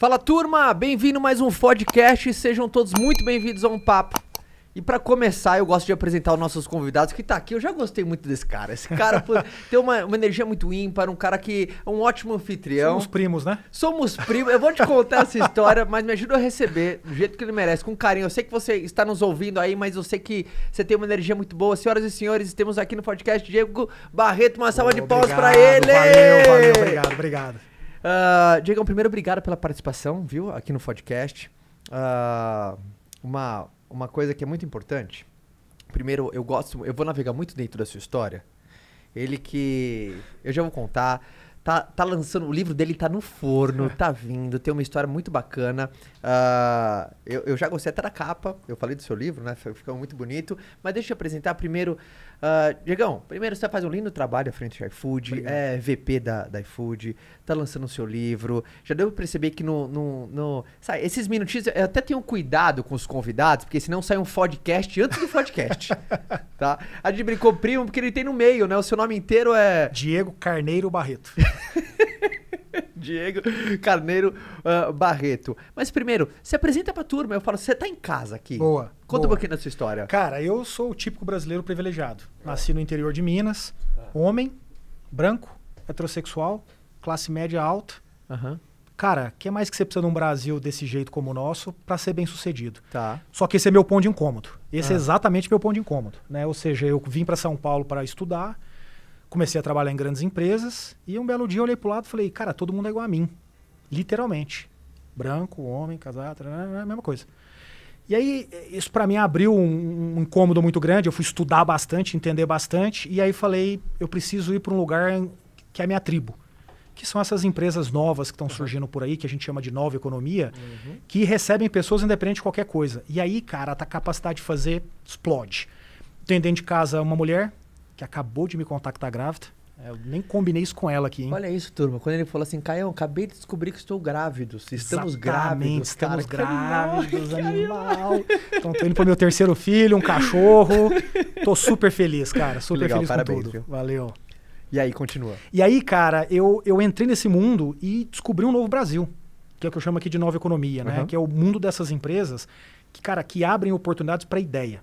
Fala turma, bem-vindo mais um podcast, sejam todos muito bem-vindos a um papo. E para começar, eu gosto de apresentar os nossos convidados que tá aqui. Eu já gostei muito desse cara. Esse cara tem uma, uma, energia muito ímpar, um cara que é um ótimo anfitrião. Somos primos, né? Somos primos. Eu vou te contar essa história, mas me ajuda a receber do jeito que ele merece, com carinho. Eu sei que você está nos ouvindo aí, mas eu sei que você tem uma energia muito boa. Senhoras e senhores, temos aqui no podcast Diego Barreto. Uma salva oh, de palmas para ele! Valeu, valeu, obrigado, obrigado. Uh, ah, Diego, primeiro, obrigado pela participação, viu, aqui no podcast. Uh, uma, uma coisa que é muito importante. Primeiro, eu gosto, eu vou navegar muito dentro da sua história. Ele que. Eu já vou contar. Tá, tá lançando, o livro dele tá no forno, tá vindo, tem uma história muito bacana. Uh, eu, eu já gostei até da capa, eu falei do seu livro, né? Ficou muito bonito. Mas deixa eu apresentar primeiro Uh, Diegão, primeiro você tá faz um lindo trabalho à frente do iFood, é VP da, da iFood, tá lançando o seu livro. Já devo perceber que no. no, no sabe, esses minutinhos, eu até tenho cuidado com os convidados, porque senão sai um podcast antes do podcast. tá? A gente brincou primo, porque ele tem no meio, né? O seu nome inteiro é. Diego Carneiro Barreto. Diego Carneiro uh, Barreto. Mas primeiro, se apresenta pra turma. Eu falo, você tá em casa aqui. Boa. Conta boa. um pouquinho da sua história. Cara, eu sou o típico brasileiro privilegiado. Nasci no interior de Minas, ah. homem, branco, heterossexual, classe média alta. Uhum. Cara, o que mais que você precisa num Brasil desse jeito como o nosso para ser bem sucedido? Tá. Só que esse é meu ponto de incômodo. Esse é ah. é exatamente meu ponto de incômodo, né? Ou seja, eu vim para São Paulo para estudar, comecei a trabalhar em grandes empresas e um belo dia eu olhei para o lado e falei, cara, todo mundo é igual a mim. Literalmente. Branco, homem, casado, a né, né, né, mesma coisa. E aí, isso para mim abriu um, um, incômodo muito grande. Eu fui estudar bastante, entender bastante. E aí falei, eu preciso ir para um lugar que é a minha tribo. Que são essas empresas novas que estão surgindo por aí, que a gente chama de nova economia, uhum. que recebem pessoas independente de qualquer coisa. E aí, cara, tá a capacidade de fazer explode. Tem dentro de casa uma mulher, que acabou de me contactar grávida. É, eu nem combinei isso com ela aqui, hein? Olha isso, turma. Quando ele falou assim, Caião, acabei de descobrir que estou grávido. Estamos Exatamente, grávidos. Estamos grávidos, animal. animal. então, tô indo pro meu terceiro filho, um cachorro. Tô super feliz, cara. Super Legal, feliz parabéns, com tudo. Viu? Valeu. E aí, continua. E aí, cara, eu, eu entrei nesse mundo e descobri um novo Brasil. Que é o que eu chamo aqui de nova economia, né? Uhum. Que é o mundo dessas empresas que, cara, que abrem oportunidades para ideia.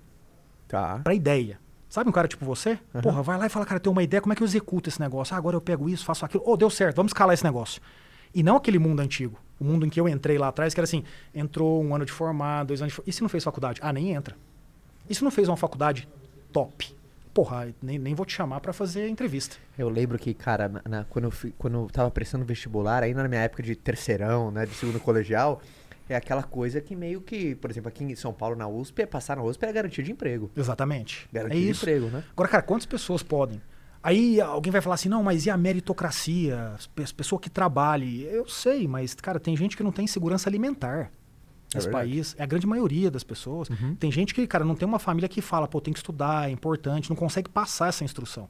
Tá. Para ideia. Sabe um cara tipo você? Uhum. Porra, vai lá e fala, cara, tem uma ideia, como é que eu executo esse negócio? Ah, agora eu pego isso, faço aquilo. Ô, oh, deu certo, vamos escalar esse negócio. E não aquele mundo antigo. O mundo em que eu entrei lá atrás, que era assim, entrou um ano de formado, dois anos de formado. E se não fez faculdade? Ah, nem entra. E se não fez uma faculdade top? Porra, nem, nem vou te chamar para fazer entrevista. Eu lembro que, cara, na, na, quando, eu fui, quando eu tava prestando vestibular, ainda na minha época de terceirão, né, de segundo colegial é aquela coisa que meio que, por exemplo, aqui em São Paulo, na USP, é passar na USP é garantia de emprego. Exatamente. Garantia é de emprego, né? Agora, cara, quantas pessoas podem? Aí alguém vai falar assim, não, mas e a meritocracia? As pessoas que trabalhem. Eu sei, mas, cara, tem gente que não tem segurança alimentar é nesse é país. É a grande maioria das pessoas. Uhum. Tem gente que, cara, não tem uma família que fala, pô, tem que estudar, é importante, não consegue passar essa instrução.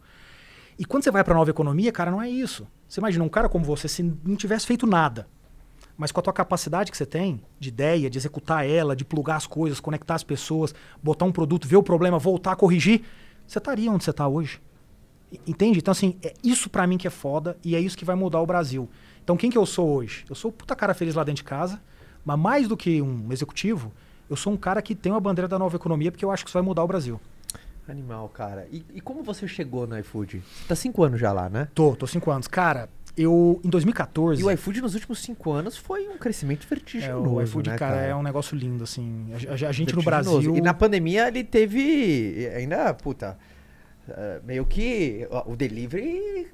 E quando você vai para a nova economia, cara, não é isso. Você imagina um cara como você, se não tivesse feito nada, mas com a tua capacidade que você tem de ideia, de executar ela, de plugar as coisas, conectar as pessoas, botar um produto, ver o problema, voltar, corrigir, você estaria onde você está hoje. Entende? Então, assim, é isso para mim que é foda e é isso que vai mudar o Brasil. Então, quem que eu sou hoje? Eu sou puta cara feliz lá dentro de casa, mas mais do que um executivo, eu sou um cara que tem uma bandeira da nova economia porque eu acho que isso vai mudar o Brasil. Animal, cara. E, e como você chegou no iFood? tá cinco anos já lá, né? Tô, tô cinco anos. Cara, eu, em 2014. E o iFood nos últimos cinco anos foi um crescimento vertiginoso. É, o né, iFood, né, cara, cara, é um negócio lindo, assim. A, a, a gente no Brasil. E na pandemia ele teve. Ainda, puta. Eh, meio que. O delivery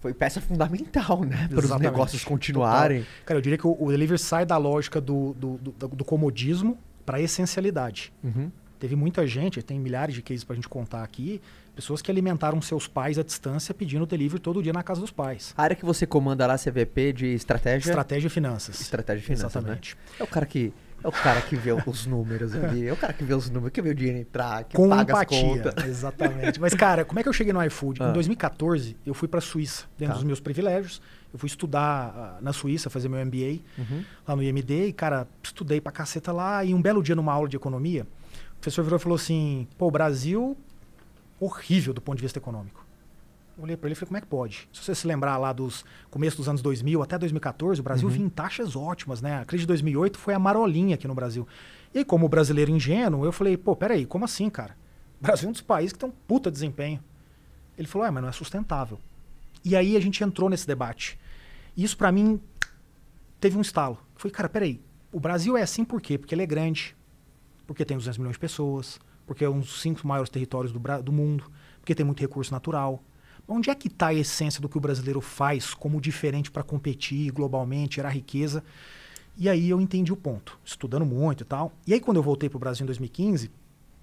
foi peça fundamental, né? Para os negócios continuarem. Total. Cara, eu diria que o, o delivery sai da lógica do, do, do, do comodismo para essencialidade. Uhum. Teve muita gente, tem milhares de cases para a gente contar aqui, Pessoas que alimentaram seus pais à distância pedindo delivery todo dia na casa dos pais. A área que você comanda lá, CVP, de estratégia? Estratégia e finanças. Estratégia e finanças, né? Exatamente. Né? É o cara que... É o cara que vê os números ali, é o cara que vê os números, que vê o dinheiro entrar, que Com paga empatia, as contas. Exatamente. Mas, cara, como é que eu cheguei no iFood? Ah. Em 2014, eu fui para a Suíça, dentro tá. dos meus privilégios. Eu fui estudar uh, na Suíça, fazer meu MBA uhum. lá no IMD. E, cara, estudei pra caceta lá. E um belo dia, numa aula de economia, o professor virou e falou assim: pô, o Brasil horrível do ponto de vista econômico. Olhei para ele e falei, como é que pode? Se você se lembrar lá dos começos dos anos 2000 até 2014, o Brasil uhum. vinha em taxas ótimas, né? A crise de 2008 foi a marolinha aqui no Brasil. E como brasileiro ingênuo, eu falei, pô, peraí, como assim, cara? O Brasil é um dos países que tem um puta desempenho. Ele falou, é, mas não é sustentável. E aí a gente entrou nesse debate. E isso para mim teve um estalo. Foi, falei, cara, peraí, o Brasil é assim por quê? Porque ele é grande, porque tem 200 milhões de pessoas, porque é um dos cinco maiores territórios do, do mundo, porque tem muito recurso natural. Onde é que está a essência do que o brasileiro faz como diferente para competir globalmente, gerar riqueza? E aí eu entendi o ponto, estudando muito e tal. E aí quando eu voltei para o Brasil em 2015,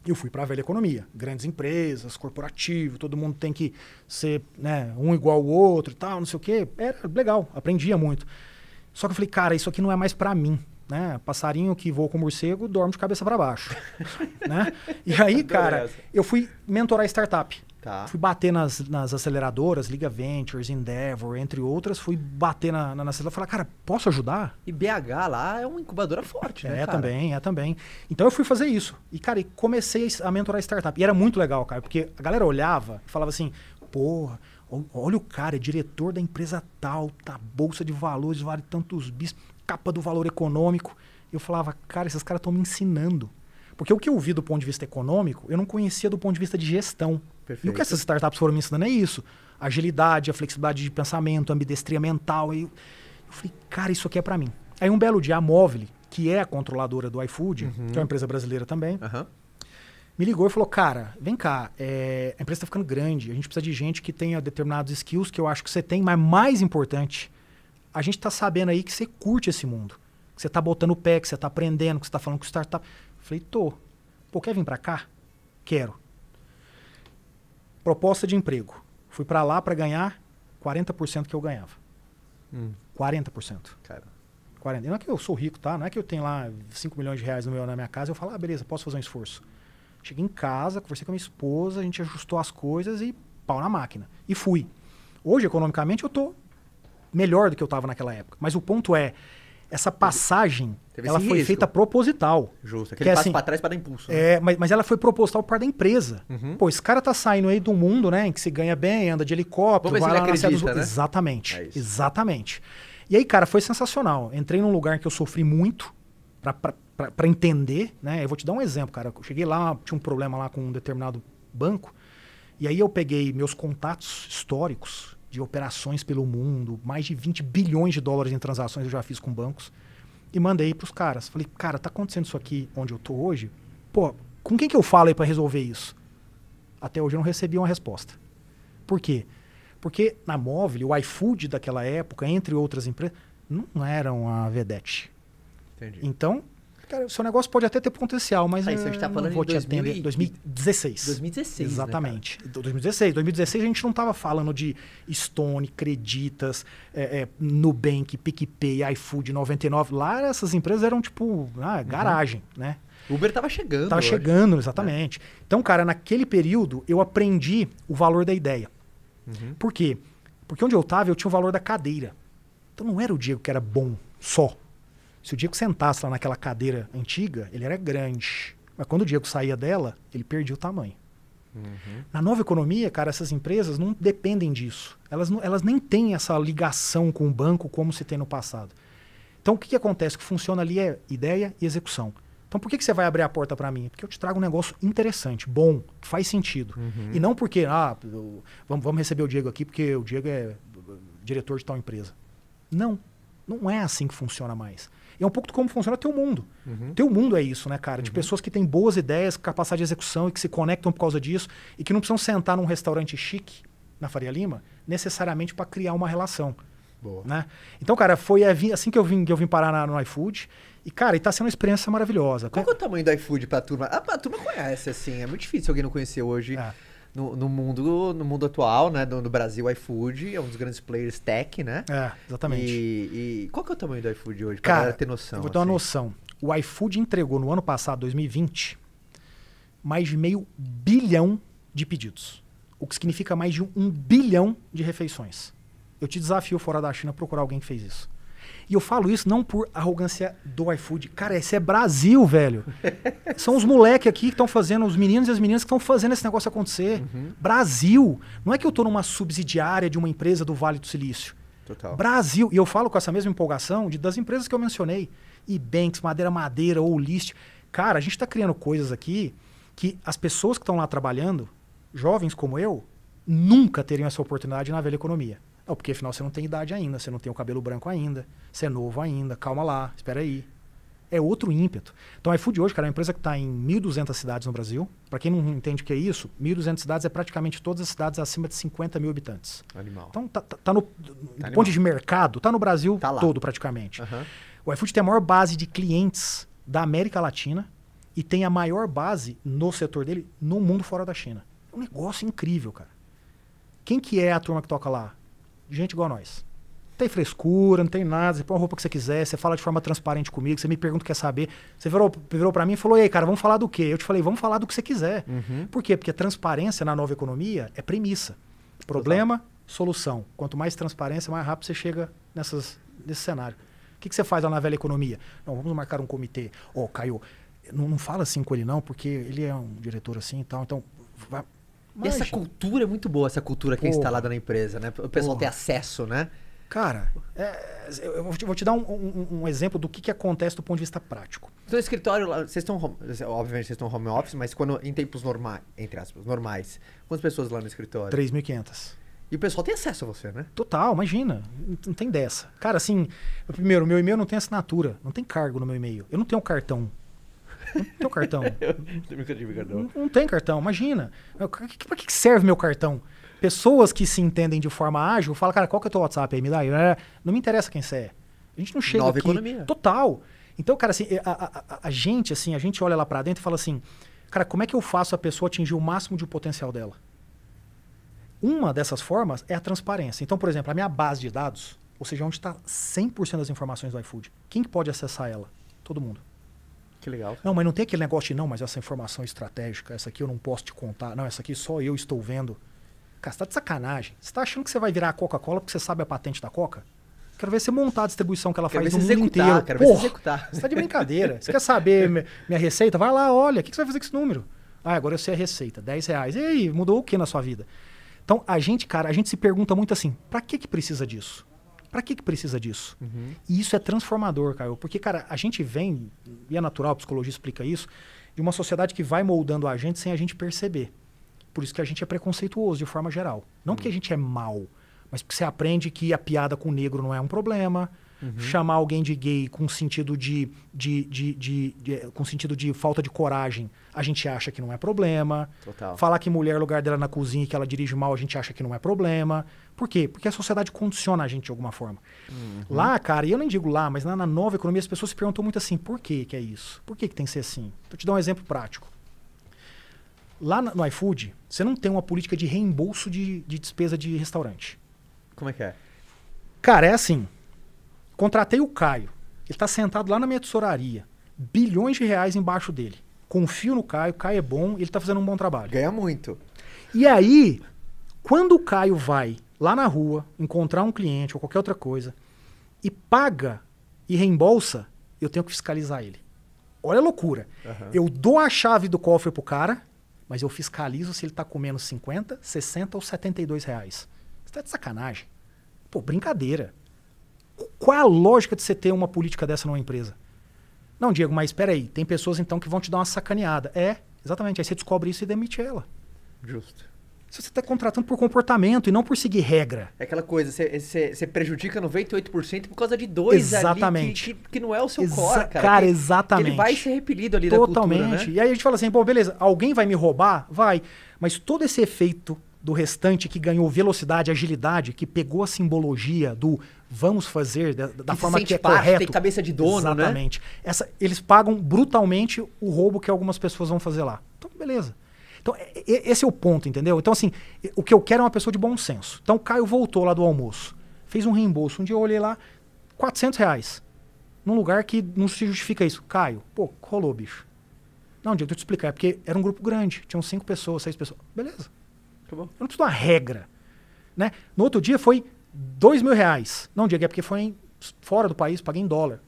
eu fui para a velha economia. Grandes empresas, corporativo, todo mundo tem que ser né, um igual ao outro e tal, não sei o quê. Era legal, aprendia muito. Só que eu falei, cara, isso aqui não é mais para mim. Né? Passarinho que voa com morcego dorme de cabeça para baixo. né? E aí, cara, eu fui mentorar startup. Tá. Fui bater nas, nas aceleradoras, Liga Ventures, Endeavor, entre outras. Fui bater na, na, na e falar, cara, posso ajudar? E BH lá é uma incubadora forte, né? É, cara? também, é também. Então eu fui fazer isso. E, cara, comecei a mentorar startup. E era muito legal, cara, porque a galera olhava e falava assim, porra, olha o cara, é diretor da empresa tal, tá bolsa de valores, vale tantos bis capa do valor econômico. Eu falava, cara, esses caras estão me ensinando. Porque o que eu vi do ponto de vista econômico, eu não conhecia do ponto de vista de gestão. Perfeito. E o que essas startups foram me ensinando é isso. agilidade, a flexibilidade de pensamento, a ambidestria mental. E eu, falei, cara, isso aqui é para mim. Aí um belo dia, a Móvel, que é a controladora do iFood, uhum. que é uma empresa brasileira também, uhum. me ligou e falou, cara, vem cá, é... a empresa está ficando grande, a gente precisa de gente que tenha determinados skills que eu acho que você tem, mas mais importante, a gente está sabendo aí que você curte esse mundo. Que você está botando o pé, que você está aprendendo, que você está falando com startup. falei, tô. Pô, quer vir para cá? Quero. Proposta de emprego. Fui para lá para ganhar 40% que eu ganhava. Hum. 40%. Cara. 40. Não é que eu sou rico, tá? Não é que eu tenho lá 5 milhões de reais no meu, na minha casa. Eu falo, ah, beleza, posso fazer um esforço. Cheguei em casa, conversei com a minha esposa, a gente ajustou as coisas e pau na máquina. E fui. Hoje, economicamente, eu tô melhor do que eu estava naquela época. Mas o ponto é, essa passagem, Teve ela foi risco. feita proposital. Justo, aquele que, é passo assim, para trás para dar impulso. Né? É, mas, mas ela foi proposital para da empresa. Uhum. Pô, esse cara tá saindo aí do mundo, né, em que se ganha bem, anda de helicóptero, vai lá acredita, dos... né? Exatamente, é exatamente. E aí, cara, foi sensacional. Entrei num lugar que eu sofri muito para entender, né? Eu vou te dar um exemplo, cara. Eu cheguei lá, tinha um problema lá com um determinado banco, e aí eu peguei meus contatos históricos, de operações pelo mundo, mais de 20 bilhões de dólares em transações eu já fiz com bancos. E mandei para os caras. Falei, cara, tá acontecendo isso aqui onde eu tô hoje? Pô, com quem que eu falo aí para resolver isso? Até hoje eu não recebi uma resposta. Por quê? Porque na Móvel, o iFood daquela época, entre outras empresas, não eram a vedete. Entendi. Então, Cara, o seu negócio pode até ter potencial, mas. Aí, você está falando de 2000... 2016. 2016. Exatamente. Né, 2016. 2016 a gente não estava falando de Stone, Creditas, é, é, Nubank, PicPay, iFood 99. Lá essas empresas eram tipo ah, uhum. garagem, uhum. né? Uber estava chegando. Estava chegando, né? exatamente. É. Então, cara, naquele período eu aprendi o valor da ideia. Uhum. Por quê? Porque onde eu estava eu tinha o valor da cadeira. Então não era o Diego que era bom só. Se o Diego sentasse lá naquela cadeira antiga, ele era grande. Mas quando o Diego saía dela, ele perdia o tamanho. Uhum. Na nova economia, cara, essas empresas não dependem disso. Elas, não, elas nem têm essa ligação com o banco como se tem no passado. Então, o que, que acontece? O que funciona ali é ideia e execução. Então, por que, que você vai abrir a porta para mim? Porque eu te trago um negócio interessante, bom, que faz sentido. Uhum. E não porque, ah, vamos, vamos receber o Diego aqui porque o Diego é eh, diretor de tal empresa. Não, não é assim que funciona mais é um pouco como funciona o teu mundo. Uhum. Teu mundo é isso, né, cara? De uhum. pessoas que têm boas ideias, capacidade de execução e que se conectam por causa disso e que não precisam sentar num restaurante chique na Faria Lima necessariamente para criar uma relação. Boa. Né? Então, cara, foi assim que eu vim, que eu vim parar na, no iFood. E, cara, está sendo uma experiência maravilhosa. Qual é o tamanho do iFood pra turma? Ah, a, a turma conhece, assim. É muito difícil alguém não conhecer hoje. É no, no, mundo, no mundo atual, né? No, no, Brasil, o iFood é um dos grandes players tech, né? É, exatamente. E, e qual que é o tamanho do iFood hoje? Cara, pra ter noção. vou ter assim. uma noção. O iFood entregou no ano passado, 2020, mais de meio bilhão de pedidos. O que significa mais de um bilhão de refeições. Eu te desafio fora da China procurar alguém que fez isso. E eu falo isso não por arrogância do iFood. Cara, esse é Brasil, velho. São os moleques aqui que estão fazendo, os meninos e as meninas que estão fazendo esse negócio acontecer. Uhum. Brasil. Não é que eu estou numa subsidiária de uma empresa do Vale do Silício. Total. Brasil. E eu falo com essa mesma empolgação de, das empresas que eu mencionei. Ebanks, Madeira Madeira, ou List. Cara, a gente está criando coisas aqui que as pessoas que estão lá trabalhando, jovens como eu, nunca teriam essa oportunidade na velha economia. Não, porque afinal você não tem idade ainda, você não tem o cabelo branco ainda, você é novo ainda, calma lá, espera aí. É outro ímpeto. Então, a iFood hoje, cara, é uma empresa que está em 1.200 cidades no Brasil. Para quem não entende o que é isso, 1.200 cidades é praticamente todas as cidades acima de 50 mil habitantes. Animal. Então, tá, tá, tá no tá ponto de mercado, tá no Brasil tá todo praticamente. Uhum. O iFood tem a maior base de clientes da América Latina e tem a maior base no setor dele no mundo fora da China. É um negócio incrível, cara. Quem que é a turma que toca lá? gente igual a nós. Não tem frescura, não tem nada. Você põe a roupa que você quiser, você fala de forma transparente comigo, você me pergunta o que quer saber. Você virou, virou para mim e falou: Ei, cara, vamos falar do quê? Eu te falei: Vamos falar do que você quiser. Uhum. Por quê? Porque a transparência na nova economia é premissa. Problema, solução. Quanto mais transparência, mais rápido você chega nessas, nesse cenário. O que, que você faz lá na velha economia? Não, vamos marcar um comitê. Ô, oh, Caio, não, não fala assim com ele, não, porque ele é um diretor assim e tal. Então, vai, mas, essa cultura é muito boa, essa cultura que é porra, é instalada na empresa, né? O pessoal porra. acesso, né? Cara, é, eu vou te dar um, um, um, exemplo do que, que acontece do ponto de vista prático. Então, escritório, vocês estão, obviamente, vocês estão home office, mas quando em tempos normais, entre aspas, normais, quantas pessoas lá no escritório? 3.500. E o pessoal tem acesso a você, né? Total, imagina. Não tem dessa. Cara, assim, primeiro, meu e-mail não tem assinatura, não tem cargo no meu e-mail. Eu não tenho cartão Não tem cartão. não tem cartão, imagina. Para que serve meu cartão? Pessoas que se entendem de forma ágil falam, cara, qual que é o teu WhatsApp aí? Me dá aí. É, não me interessa quem você é. A gente não chega Nova aqui. Economia. Total. Então, cara, assim, a, a, a, gente, assim, a gente olha lá para dentro e fala assim, cara, como é que eu faço a pessoa atingir o máximo de potencial dela? Uma dessas formas é a transparência. Então, por exemplo, a minha base de dados, ou seja, onde está 100% das informações do iFood, quem pode acessar ela? Todo mundo. Que legal. Não, mas não tem aquele negócio de, não, mas essa informação estratégica, essa aqui eu não posso te contar. Não, essa aqui só eu estou vendo. Cara, você tá de sacanagem. Você tá achando que você vai virar a Coca-Cola porque você sabe a patente da Coca? Quero ver você montar a distribuição que ela quero faz no mundo executar, inteiro. Quero Porra, ver você executar. Você tá de brincadeira. você quer saber minha receita? Vai lá, olha. O que você vai fazer com esse número? Ah, agora eu sei a receita. 10 reais. E aí, mudou o que na sua vida? Então, a gente, cara, a gente se pergunta muito assim, para que que precisa disso? Para que, que precisa disso? Uhum. E isso é transformador, Caio. Porque, cara, a gente vem, e é natural, a psicologia explica isso, de uma sociedade que vai moldando a gente sem a gente perceber. Por isso que a gente é preconceituoso de forma geral. Não uhum. porque a uhum. gente é mal, mas porque você aprende que a piada com o negro não é um problema, Uhum. chamar alguém de gay com sentido de, de, de, de, com sentido de falta de coragem, a gente acha que não é problema. Total. Falar que mulher, é lugar dela na cozinha e que ela dirige mal, a gente acha que não é problema. Por quê? Porque a sociedade condiciona a gente de alguma forma. Uhum. Lá, cara, e eu nem digo lá, mas na, na, nova economia as pessoas se perguntam muito assim, por que que é isso? Por que, que tem que ser assim? Vou te dar um exemplo prático. Lá no iFood, você não tem uma política de reembolso de, de despesa de restaurante. Como é que é? Cara, é assim. Contratei o Caio. Ele tá sentado lá na minha tesouraria. Bilhões de reais embaixo dele. Confio no Caio, o Caio é bom, ele tá fazendo um bom trabalho. Ganha muito. E aí, quando o Caio vai lá na rua, encontrar um cliente ou qualquer outra coisa, e paga e reembolsa, eu tenho que fiscalizar ele. Olha a loucura. Uhum. Eu dou a chave do cofre pro cara, mas eu fiscalizo se ele tá comendo 50, 60 ou 72 reais. Você tá de sacanagem. Pô, brincadeira. Qual a lógica de você ter uma política dessa numa empresa? Não, Diego, mas espera aí. Tem pessoas então que vão te dar uma sacaneada. É, exatamente. Aí você descobre isso e demite ela. Justo se você está contratando por comportamento e não por seguir regra. É aquela coisa, você prejudica 98% por causa de dois exatamente. ali que, que, que não é o seu Exa core, cara. Cara, que, exatamente. ele vai ser repelido ali Totalmente. da cultura, né? E aí a gente fala assim, pô, beleza, alguém vai me roubar? Vai. Mas todo esse efeito do restante que ganhou velocidade, agilidade, que pegou a simbologia do vamos fazer da, da que forma se que é parte, correto. Tem cabeça de dono, Exatamente. né? Exatamente. Eles pagam brutalmente o roubo que algumas pessoas vão fazer lá. Então, beleza. Então, é, é, esse é o ponto, entendeu? Então, assim, o que eu quero é uma pessoa de bom senso. Então, o Caio voltou lá do almoço, fez um reembolso. Um dia eu olhei lá, 400 reais. Num lugar que não se justifica isso. Caio, pô, rolou, bicho. Não, Diego, deixa eu te explicar. É porque era um grupo grande. Tinham cinco pessoas, seis pessoas. Beleza. Acabou. Eu não preciso de uma regra. Né? No outro dia foi dois mil reais. Não, Diego, é porque foi em, fora do país, paguei em dólar.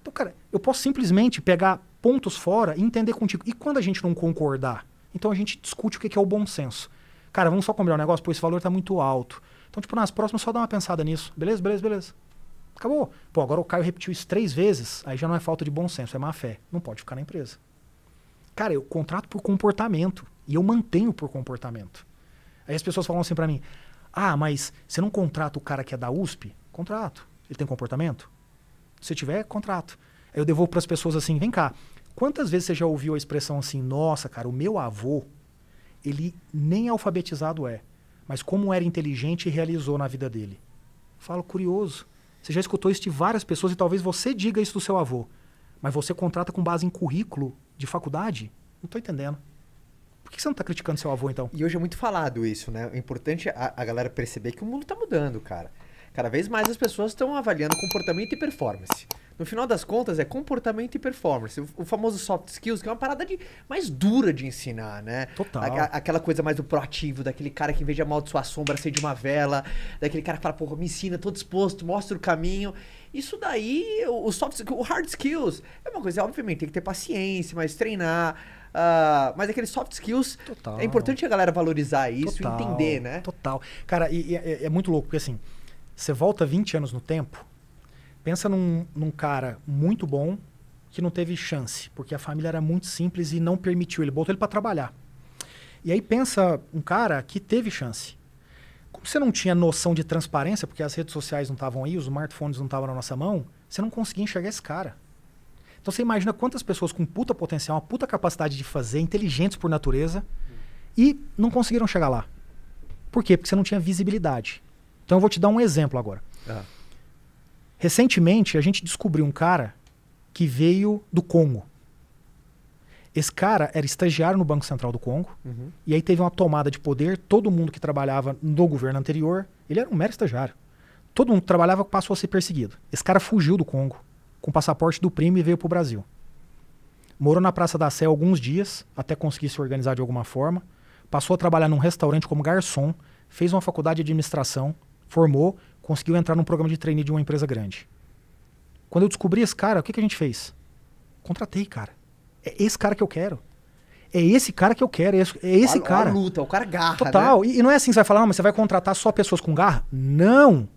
Então, cara, eu posso simplesmente pegar pontos fora e entender contigo. E quando a gente não concordar? Então a gente discute o que é o bom senso. Cara, vamos só comprar o um negócio, pois esse valor está muito alto. Então, tipo, nas próximas só dá uma pensada nisso. Beleza, beleza, beleza. Acabou. Pô, agora o Caio repetiu isso três vezes, aí já não é falta de bom senso, é má fé. Não pode ficar na empresa. Cara, eu contrato por comportamento e eu mantenho por comportamento. Aí as pessoas falam assim para mim: ah, mas você não contrata o cara que é da USP? Contrato. Ele tem comportamento? Se tiver, contrato. Aí eu devolvo para as pessoas assim: vem cá, Quantas vezes você já ouviu a expressão assim, nossa, cara, o meu avô, ele nem alfabetizado é, mas como era inteligente e realizou na vida dele? Falo curioso. Você já escutou isso de várias pessoas e talvez você diga isso do seu avô, mas você contrata com base em currículo de faculdade? Não estou entendendo. Por que você não está criticando seu avô, então? E hoje é muito falado isso, né? É importante a, a galera perceber que o mundo está mudando, cara. Cada vez mais as pessoas estão avaliando comportamento e performance no final das contas, é comportamento e performance. O famoso soft skills, que é uma parada de, mais dura de ensinar, né? Total. A, a, aquela coisa mais do proativo, daquele cara que em vez de amaldiçoar a sombra, acende uma vela, daquele cara que fala, porra, me ensina, tô disposto, mostra o caminho. Isso daí, o, o soft o hard skills, é uma coisa, obviamente, tem que ter paciência, mas treinar. Uh, mas aqueles soft skills, Total. é importante a galera valorizar isso Total. e entender, né? Total. Cara, e, e é, é muito louco, porque assim, você volta 20 anos no tempo, Pensa num, num cara muito bom que não teve chance, porque a família era muito simples e não permitiu. Ele botou ele para trabalhar. E aí pensa um cara que teve chance. Como você não tinha noção de transparência, porque as redes sociais não estavam aí, os smartphones não estavam na nossa mão, você não conseguia enxergar esse cara. Então você imagina quantas pessoas com puta potencial, uma puta capacidade de fazer, inteligentes por natureza, e não conseguiram chegar lá. Por quê? Porque você não tinha visibilidade. Então eu vou te dar um exemplo agora. Ah. Recentemente, a gente descobriu um cara que veio do Congo. Esse cara era estagiário no Banco Central do Congo, uhum. e aí teve uma tomada de poder. Todo mundo que trabalhava no governo anterior, ele era um mero estagiário. Todo mundo que trabalhava passou a ser perseguido. Esse cara fugiu do Congo com o passaporte do primo e veio para o Brasil. Morou na Praça da Sé alguns dias, até conseguir se organizar de alguma forma. Passou a trabalhar num restaurante como garçom, fez uma faculdade de administração, formou conseguiu entrar num programa de trainee de uma empresa grande. Quando eu descobri esse cara, o que, que a gente fez? Contratei, cara. É esse cara que eu quero. É esse cara que eu quero, é esse, é esse olha, cara. Olha a luta, o cara garra. Total. Né? E, e, não é assim, você vai falar, não, mas você vai contratar só pessoas com garra? Não.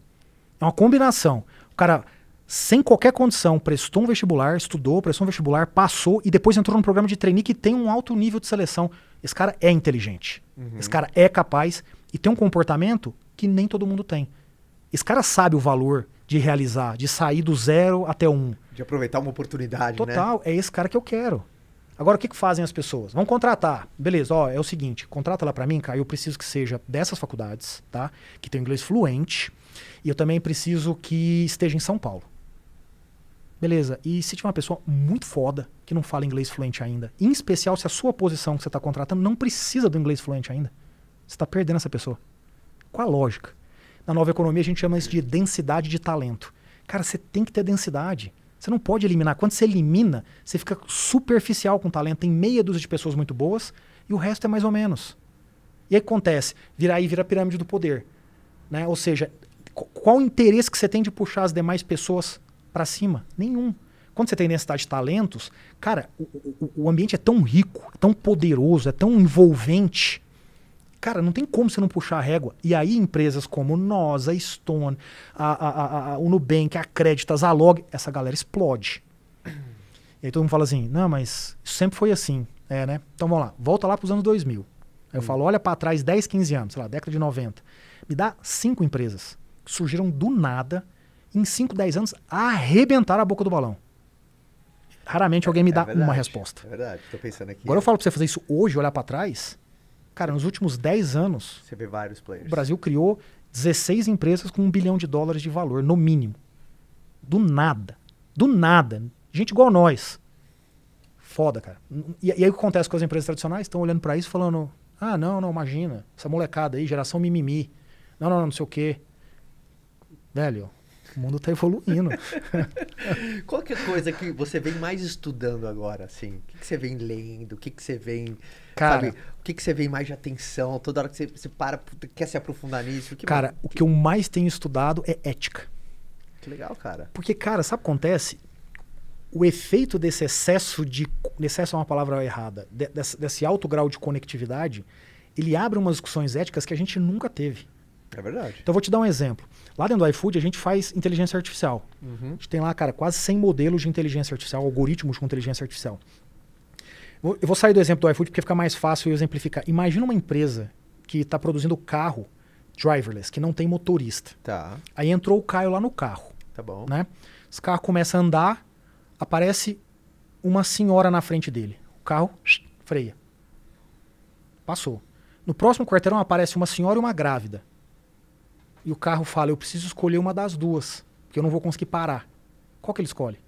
É uma combinação. O cara, sem qualquer condição, prestou um vestibular, estudou, prestou um vestibular, passou e depois entrou num programa de trainee que tem um alto nível de seleção. Esse cara é inteligente. Uhum. Esse cara é capaz e tem um comportamento que nem todo mundo tem. Esse cara sabe o valor de realizar, de sair do zero até um. De aproveitar uma oportunidade, né? Total, né? é esse cara que eu quero. Agora, o que, que fazem as pessoas? Vão contratar. Beleza, ó, é o seguinte, contrata lá para mim, cara, eu preciso que seja dessas faculdades, tá? Que tem inglês fluente. E eu também preciso que esteja em São Paulo. Beleza, e se tiver uma pessoa muito foda, que não fala inglês fluente ainda, em especial se a sua posição que você está contratando não precisa do inglês fluente ainda, você está perdendo essa pessoa. Qual a lógica? Na nova economia, a gente chama isso de densidade de talento. Cara, você tem que ter densidade. Você não pode eliminar. Quando você elimina, você fica superficial com talento. Tem meia dúzia de pessoas muito boas e o resto é mais ou menos. E aí acontece? Vira aí, vira a pirâmide do poder. Né? Ou seja, qual o interesse que você tem de puxar as demais pessoas para cima? Nenhum. Quando você tem densidade de talentos, cara, o, o, o ambiente é tão rico, tão poderoso, é tão envolvente Cara, não tem como você não puxar a régua. E aí, empresas como nós, a Stone, a, a, a, a, o Nubank, a Crédito, a Zalog, essa galera explode. E aí todo mundo fala assim: não, mas isso sempre foi assim. É, né? Então vamos lá, volta lá para os anos 2000. Aí eu hum. falo: olha para trás 10, 15 anos, sei lá, década de 90. Me dá cinco empresas que surgiram do nada, em 5, 10 anos, arrebentaram a boca do balão. Raramente alguém me é, dá é verdade, uma resposta. É verdade, tô pensando aqui. Agora eu é. falo para você fazer isso hoje, olhar para trás. Cara, nos últimos 10 anos, Você vê vários players. o Brasil criou 16 empresas com um bilhão de dólares de valor, no mínimo. Do nada. Do nada. Gente igual nós. Foda, cara. E, e aí o que acontece com as empresas tradicionais? Estão olhando para isso falando: ah, não, não, imagina. Essa molecada aí, geração mimimi. Não, não, não, não sei o quê. Velho, o mundo está evoluindo. Qual que é a coisa que você vem mais estudando agora, assim? O que, que você vem lendo? O que, que você vem... Cara, sabe, o que, que você vem mais de atenção? Toda hora que você, você para, quer se aprofundar nisso? Que cara, mais, o que eu mais tenho estudado é ética. Que legal, cara. Porque, cara, sabe o que acontece? o efeito desse excesso de. Excesso é uma palavra errada. De, desse, desse, alto grau de conectividade, ele abre umas discussões éticas que a gente nunca teve. É verdade. Então, eu vou te dar um exemplo. Lá dentro do iFood, a gente faz inteligência artificial. Uhum. A gente tem lá, cara, quase 100 modelos de inteligência artificial, algoritmos com inteligência artificial. Eu vou sair do exemplo do iFood porque fica mais fácil eu exemplificar. Imagina uma empresa que está produzindo carro driverless, que não tem motorista. Tá. Aí entrou o Caio lá no carro. Tá bom. Né? Esse carro começa a andar, aparece uma senhora na frente dele. O carro freia. Passou. No próximo quarteirão aparece uma senhora e uma grávida e o carro fala: eu preciso escolher uma das duas, porque eu não vou conseguir parar. Qual que ele escolhe?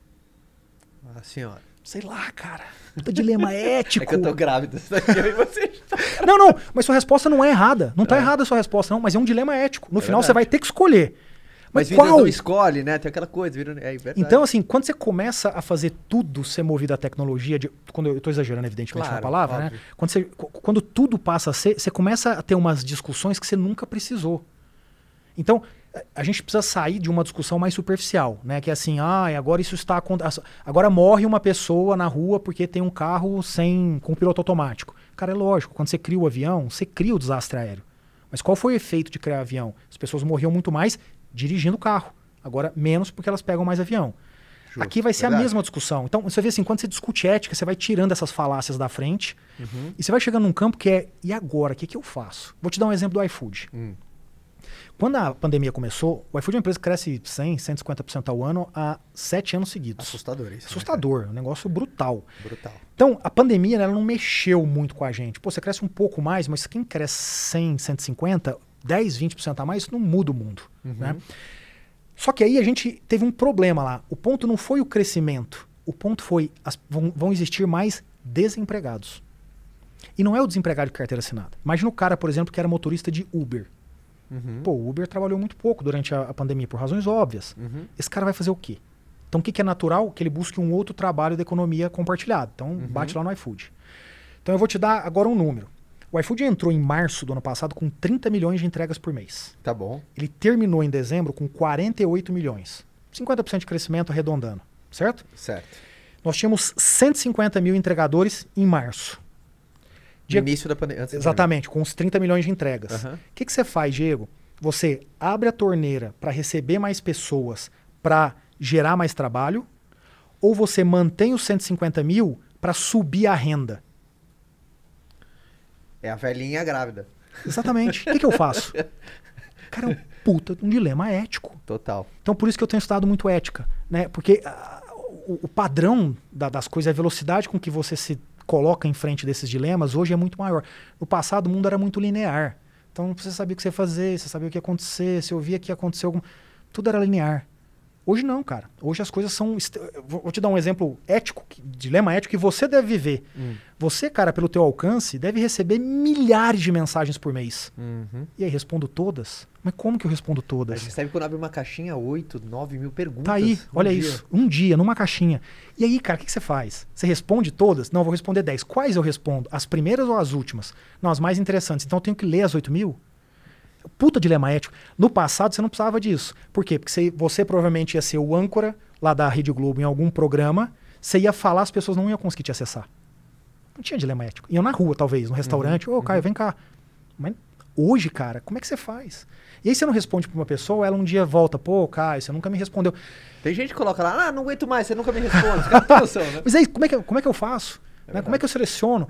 A senhora. Sei lá, cara. Puta dilema ético. É que eu tô grávida. não, não, mas sua resposta não é errada. Não tá é. errada a sua resposta, não, mas é um dilema ético. No é final verdade. você vai ter que escolher. Mas, mas qual? não escolhe, né? Tem aquela coisa. Vira... É, é então, assim, quando você começa a fazer tudo ser movido à tecnologia, de... quando eu estou exagerando, evidentemente, claro, na palavra, né? óbvio. né? Quando, você, quando tudo passa a ser, você começa a ter umas discussões que você nunca precisou. Então, a gente precisa sair de uma discussão mais superficial, né? Que é assim, ah, agora isso está acontecendo? agora morre uma pessoa na rua porque tem um carro sem com piloto automático. Cara, é lógico, quando você cria o avião, você cria o desastre aéreo. Mas qual foi o efeito de criar avião? As pessoas morriam muito mais dirigindo o carro. Agora menos porque elas pegam mais avião. Justo, Aqui vai ser verdade. a mesma discussão. Então, você vê assim, quando você discute ética, você vai tirando essas falácias da frente uhum. e você vai chegando num campo que é, e agora? O que, que eu faço? Vou te dar um exemplo do iFood. Hum. Quando a pandemia começou, o iFood é uma empresa que cresce 100, 150% ao ano há sete anos seguidos. Assustador isso. Né, Assustador, né? um negócio brutal. Brutal. Então, a pandemia né, ela não mexeu muito com a gente. Pô, você cresce um pouco mais, mas quem cresce 100, 150, 10, 20% a mais, isso não muda o mundo. Uhum. Né? Só que aí a gente teve um problema lá. O ponto não foi o crescimento. O ponto foi, as, vão, vão existir mais desempregados. E não é o desempregado de carteira assinada. Imagina o cara, por exemplo, que era motorista de Uber. Uhum. Pô, o Uber trabalhou muito pouco durante a, a pandemia, por razões óbvias. Uhum. Esse cara vai fazer o quê? Então, o que, que, é natural? Que ele busque um outro trabalho da economia compartilhado. Então, uhum. bate lá no iFood. Então, eu vou te dar agora um número. O iFood entrou em março do ano passado com 30 milhões de entregas por mês. Tá bom. Ele terminou em dezembro com 48 milhões. 50% de crescimento arredondando, certo? Certo. Nós tínhamos 150 mil entregadores em março. Diego, no início da pandemia. Exatamente, com os 30 milhões de entregas. O uhum. que, que você faz, Diego? Você abre a torneira para receber mais pessoas, para gerar mais trabalho, ou você mantém os 150 mil para subir a renda? É a velhinha grávida. Exatamente. O que, que eu faço? Cara, é um puta um dilema ético. Total. Então, por isso que eu tenho estudado muito ética, né? Porque uh, o, o, padrão da, das coisas, é a velocidade com que você se coloca em frente desses dilemas hoje é muito maior. No passado, o mundo era muito linear. Então você sabia o que você fazer, você sabia o que ia acontecer, você ouvia que ia acontecer algum... Tudo era linear. Hoje não, cara. Hoje as coisas são. Vou te dar um exemplo ético, dilema ético que você deve viver. Hum. Você, cara, pelo teu alcance, deve receber milhares de mensagens por mês. Uhum. E aí respondo todas. Mas como que eu respondo todas? Aí você sabe quando abre uma caixinha, 8, 9 mil perguntas. Tá aí, um olha dia. isso. Um dia, numa caixinha. E aí, cara, o que, que, você faz? Você responde todas? Não, eu vou responder 10. Quais eu respondo? As primeiras ou as últimas? Não, as mais interessantes. Então eu tenho que ler as 8 mil? Puta dilema ético. No passado você não precisava disso. Por quê? Porque você, você provavelmente ia ser o âncora lá da Rede Globo em algum programa, você ia falar, as pessoas não iam conseguir te acessar. Não tinha dilema ético. Iam na rua, talvez, no restaurante. Uhum, Ô, uhum, oh, Caio, uhum. vem cá. Mas Hoje, cara, como é que você faz? E aí você não responde para uma pessoa, ela um dia volta, pô, Caio, você nunca me respondeu. Tem gente que coloca lá, ah, não aguento mais, você nunca me responde. noção, né? Mas aí, como é que, como é que eu faço? É né? Como é que eu seleciono?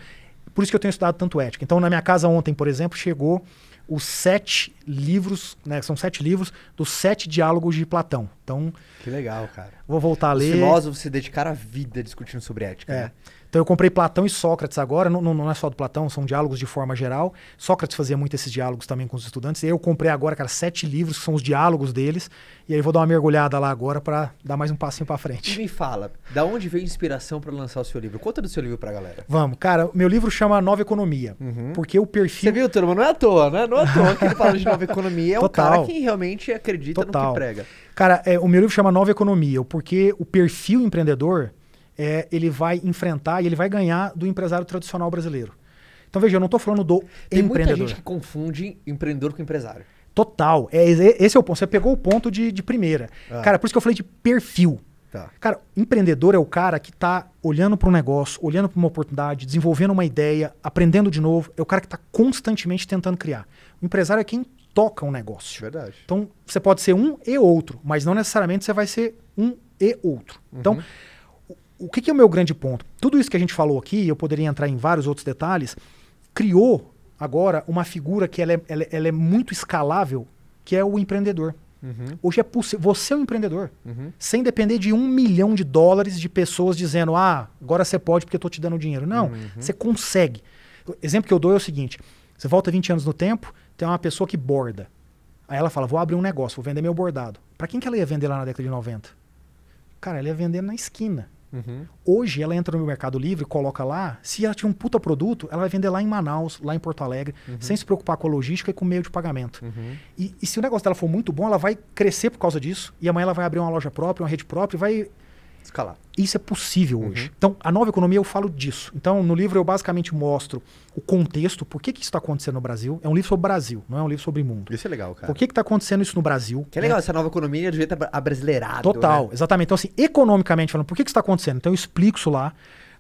Por isso que eu tenho estudado tanto ética. Então, na minha casa ontem, por exemplo, chegou os sete livros, né? São sete livros dos sete diálogos de Platão. Então. Que legal, cara. Vou voltar a ler. Os filósofos se dedicaram a vida discutindo sobre ética. É. Né? Então eu comprei Platão e Sócrates agora, não, não é só do Platão, são diálogos de forma geral. Sócrates fazia muito esses diálogos também com os estudantes. E eu comprei agora, cara, sete livros que são os diálogos deles. E aí vou dar uma mergulhada lá agora para dar mais um passinho para frente. E me fala, da onde veio a inspiração para lançar o seu livro? Conta do seu livro pra galera. Vamos, cara, meu livro chama Nova Economia, uhum. porque o perfil... Você viu, turma? Não é à toa, né? Não é à toa que ele fala de Nova Economia. É Total. cara que realmente acredita Total. no que prega. Cara, é, o meu livro chama Nova Economia, porque o perfil empreendedor é, ele vai enfrentar e ele vai ganhar do empresário tradicional brasileiro. Então veja, eu não estou falando do Tem empreendedor. Tem muita gente que confunde empreendedor com empresário. Total. É, é, esse é o ponto. Você pegou o ponto de, de primeira. Ah. Cara, por isso que eu falei de perfil. Tá. Cara, empreendedor é o cara que está olhando para um negócio, olhando para uma oportunidade, desenvolvendo uma ideia, aprendendo de novo. É o cara que está constantemente tentando criar. O empresário é quem toca um negócio. Verdade. Então, você pode ser um e outro, mas não necessariamente você vai ser um e outro. Então, uhum. Então, o que, que é o meu grande ponto? Tudo isso que a gente falou aqui, eu poderia entrar em vários outros detalhes, criou agora uma figura que ela é, ela, é, ela é muito escalável, que é o empreendedor. Uhum. Hoje é possível. Você é um empreendedor. Uhum. Sem depender de um milhão de dólares de pessoas dizendo, ah, agora você pode porque eu estou te dando dinheiro. Não, uhum. você consegue. O exemplo que eu dou é o seguinte: você volta 20 anos no tempo, tem uma pessoa que borda. Aí ela fala, vou abrir um negócio, vou vender meu bordado. Para quem que ela ia vender lá na década de 90? Cara, ela ia vender na esquina. Uhum. Hoje ela entra no Mercado Livre, coloca lá, se ela tinha um puta produto, ela vai vender lá em Manaus, lá em Porto Alegre, uhum. sem se preocupar com a logística e com o meio de pagamento. Uhum. E, e se o negócio dela for muito bom, ela vai crescer por causa disso, e amanhã ela vai abrir uma loja própria, uma rede própria, e vai escalar. Isso é possível hoje. Uhum. Então, a nova economia eu falo disso. Então, no livro eu basicamente mostro o contexto, por que, que isso está acontecendo no Brasil. É um livro sobre o Brasil, não é um livro sobre o mundo. Isso é legal, cara. Por que está acontecendo isso no Brasil? Que é legal, né? essa nova economia devia estar abrasileirada. Total, né? exatamente. Então, assim, economicamente falando, por que, que isso está acontecendo? Então, eu explico isso lá.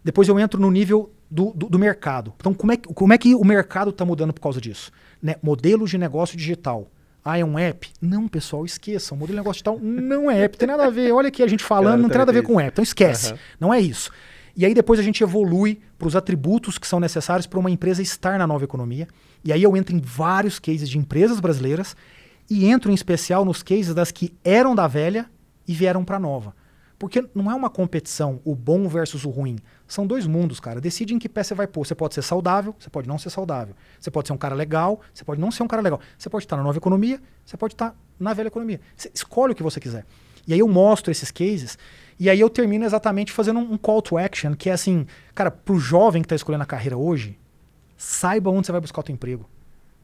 Depois eu entro no nível do, do, do mercado. Então, como é, como é que o mercado está mudando por causa disso? Né? Modelo de negócio digital ah, é um app? Não, pessoal, esqueçam. O modelo de negócio digital não é app. Tem nada a ver. Olha aqui a gente falando, não tem nada a ver com app. Então esquece. Uhum. Não é isso. E aí depois a gente evolui para os atributos que são necessários para uma empresa estar na nova economia. E aí eu entro em vários cases de empresas brasileiras e entro em especial nos cases das que eram da velha e vieram para a nova. Porque não é uma competição o bom versus o ruim. São dois mundos, cara. Decide em que pé você vai pôr. Você pode ser saudável, você pode não ser saudável. Você pode ser um cara legal, você pode não ser um cara legal. Você pode estar na nova economia, você pode estar na velha economia. Você escolhe o que você quiser. E aí eu mostro esses cases e aí eu termino exatamente fazendo um call to action, que é assim, cara, pro jovem que está escolhendo a carreira hoje, saiba onde você vai buscar o teu emprego.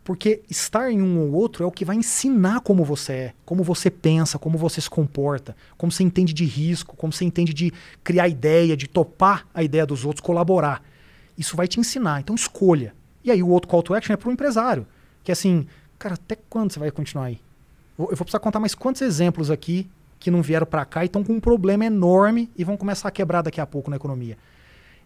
Porque estar em um ou outro é o que vai ensinar como você é, como você pensa, como você se comporta, como você entende de risco, como você entende de criar ideia, de topar a ideia dos outros, colaborar. Isso vai te ensinar. Então escolha. E aí o outro call to action é para o empresário, que é assim, cara, até quando você vai continuar aí? Eu vou precisar contar mais quantos exemplos aqui que não vieram para cá e estão com um problema enorme e vão começar a quebrar daqui a pouco na economia.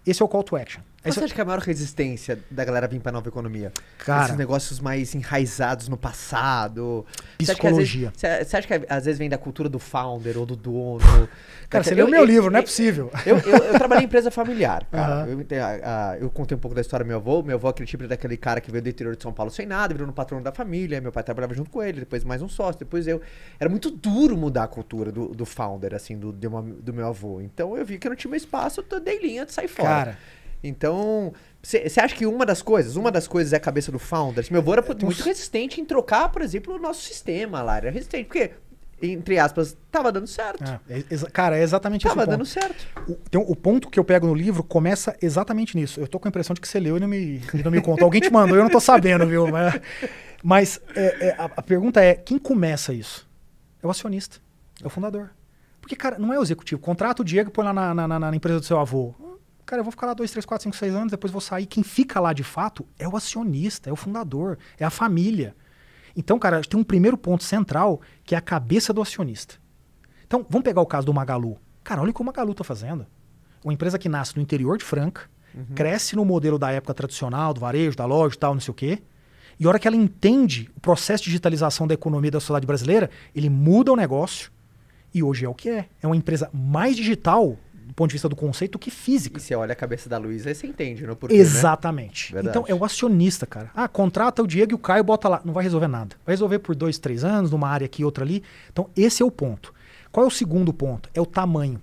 Esse é o call to action. É você acha que é a maior resistência da galera vir pra nova economia? Cara, Esses negócios mais enraizados no passado. Psicologia. Você acha que, vezes, você acha que às vezes vem da cultura do founder ou do dono? cara, você leu meu eu, livro, eu, não é possível. Eu, trabalhei em empresa familiar, cara. Uhum. Eu, contei um pouco da história do meu avô. Meu avô é aquele tipo daquele cara que veio do interior de São Paulo sem nada, virou no patrono da família. Meu pai trabalhava junto com ele, depois mais um sócio, depois eu. Era muito duro mudar a cultura do, do founder, assim, do, do, meu avô. Então eu vi que eu não tinha meu espaço, eu dei linha de sair fora. Cara. Então, você acha que uma das coisas, uma das coisas é a cabeça do Founders? Meu avô era é, muito resistente em trocar, por exemplo, o nosso sistema lá. Era resistente, porque, entre aspas, tava dando certo. É, é cara, é exatamente tava Tava dando certo. O, então, o ponto que eu pego no livro começa exatamente nisso. Eu tô com a impressão de que você leu e não me, não me contou. Alguém te mandou, eu não tô sabendo, viu? Mas, mas é, é, a, a pergunta é, quem começa isso? É o acionista, é o fundador. Porque, cara, não é o executivo. Contrata o Diego e põe lá na, na, na, na empresa do seu avô. Cara, eu vou ficar lá dois três quatro cinco seis anos, depois vou sair. Quem fica lá de fato é o acionista, é o fundador, é a família. Então, cara, tem um primeiro ponto central que é a cabeça do acionista. Então, vamos pegar o caso do Magalu. Cara, olha o que o Magalu está fazendo. Uma empresa que nasce no interior de Franca, uhum. cresce no modelo da época tradicional, do varejo, da loja e tal, não sei o quê. E a hora que ela entende o processo de digitalização da economia da sociedade brasileira, ele muda o negócio e hoje é o que é. É uma empresa mais digital ponto de vista do conceito, que física. E você olha a cabeça da Luísa e você entende, não porquê, né? Exatamente. Né? Então, é o acionista, cara. Ah, contrata o Diego e o Caio, bota lá. Não vai resolver nada. Vai resolver por dois, três anos, numa área aqui, outra ali. Então, esse é o ponto. Qual é o segundo ponto? É o tamanho.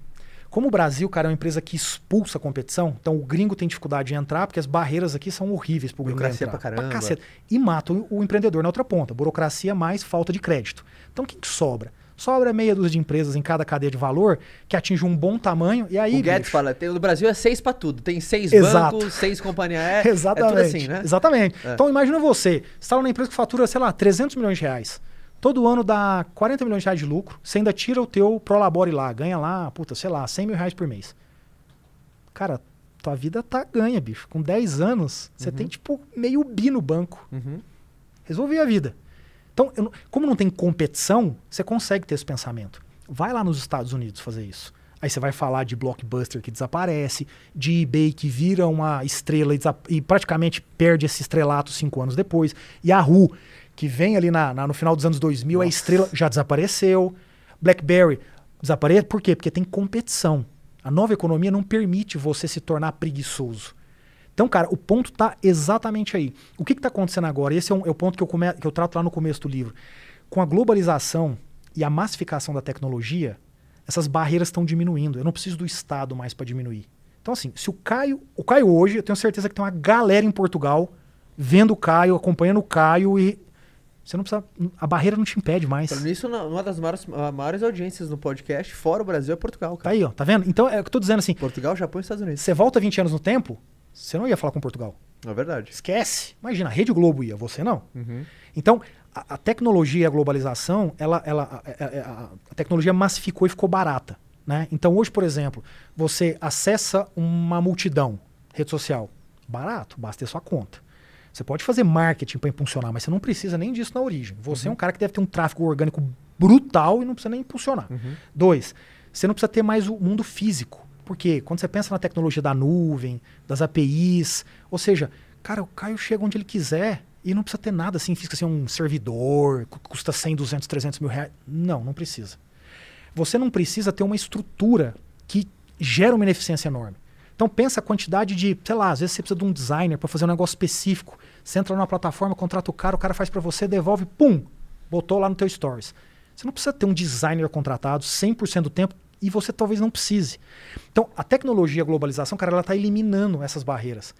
Como o Brasil, cara, é uma empresa que expulsa a competição, então o gringo tem dificuldade de entrar, porque as barreiras aqui são horríveis para o gringo entrar. Pra caramba. Pra E mata o, o empreendedor na outra ponta. Burocracia mais falta de crédito. Então, quem sobra? Sobra meia dúzia de empresas em cada cadeia de valor que atinge um bom tamanho. E aí, o Guedes fala, tem, no Brasil é seis para tudo. Tem seis Exato. bancos, seis companhias aéreas. É Exatamente. É assim, né? Exatamente. É. Então imagina você, você está numa empresa que fatura, sei lá, 300 milhões de reais. Todo ano dá 40 milhões de reais de lucro. Você ainda tira o teu Prolabore lá, ganha lá, puta, sei lá, 100 mil reais por mês. Cara, tua vida tá ganha, bicho. Com 10 anos, você uhum. tem tipo meio bi no banco. Uhum. Resolvi a vida. Então, como não tem competição, você consegue ter esse pensamento. Vai lá nos Estados Unidos fazer isso. Aí você vai falar de blockbuster que desaparece, de eBay que vira uma estrela e, e praticamente perde esse estrelato cinco anos depois. Yahoo, que vem ali na, na no final dos anos 2000, Nossa. a estrela já desapareceu. BlackBerry desaparece. Por quê? Porque tem competição. A nova economia não permite você se tornar preguiçoso. Então, cara, o ponto está exatamente aí. O que está acontecendo agora? Esse é, um, é o ponto que eu, come, que eu trato lá no começo do livro. Com a globalização e a massificação da tecnologia, essas barreiras estão diminuindo. Eu não preciso do Estado mais para diminuir. Então, assim, se o Caio. O Caio hoje, eu tenho certeza que tem uma galera em Portugal vendo o Caio, acompanhando o Caio e. Você não precisa. A barreira não te impede mais. Falando isso, uma das maiores, maiores audiências no podcast, fora o Brasil, é Portugal, cara. Tá aí, ó. Tá vendo? Então, é o que eu tô dizendo assim. Portugal, Japão e Estados Unidos. Você volta 20 anos no tempo, você não ia falar com Portugal. É verdade. Esquece. Imagina, a Rede Globo ia, você não. Uhum. Então, a, a, tecnologia e a globalização, ela, ela, a, a, a, tecnologia massificou e ficou barata. Né? Então, hoje, por exemplo, você acessa uma multidão, rede social, barato, basta ter sua conta. Você pode fazer marketing para impulsionar, mas você não precisa nem disso na origem. Você é uhum. é um cara que deve ter um tráfego orgânico brutal e não precisa nem impulsionar. Uhum. Dois, você não precisa ter mais o mundo físico. Porque quando você pensa na tecnologia da nuvem, das APIs, ou seja, cara, o Caio chega onde ele quiser e não precisa ter nada assim, fica assim, um servidor, custa 100, 200, 300 mil reais. Não, não precisa. Você não precisa ter uma estrutura que gera uma ineficiência enorme. Então pensa a quantidade de, sei lá, às vezes você precisa de um designer para fazer um negócio específico. Você entra numa plataforma, contrata o cara, o cara faz para você, devolve, pum, botou lá no teu stories. Você não precisa ter um designer contratado 100% do tempo e você talvez não precise. Então, a tecnologia, a globalização, cara, ela está eliminando essas barreiras.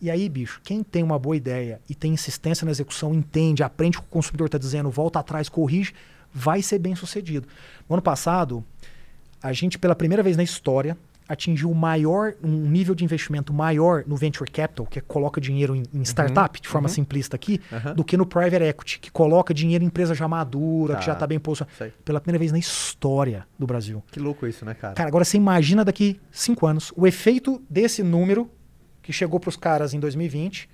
E aí, bicho, quem tem uma boa ideia e tem insistência na execução, entende, aprende o que o consumidor está dizendo, volta atrás, corrige, vai ser bem sucedido. No ano passado, a gente, pela primeira vez na história, atingiu maior, um nível de investimento maior no venture capital, que é coloca dinheiro em, em startup, uhum, de forma uhum. simplista aqui, uhum. do que no private equity, que coloca dinheiro em empresa já madura, tá. que já está tá bem posto. Pela primeira vez na história do Brasil. Que louco isso, né, cara? Cara, agora você imagina daqui cinco anos o efeito desse número que chegou para os caras em 2020,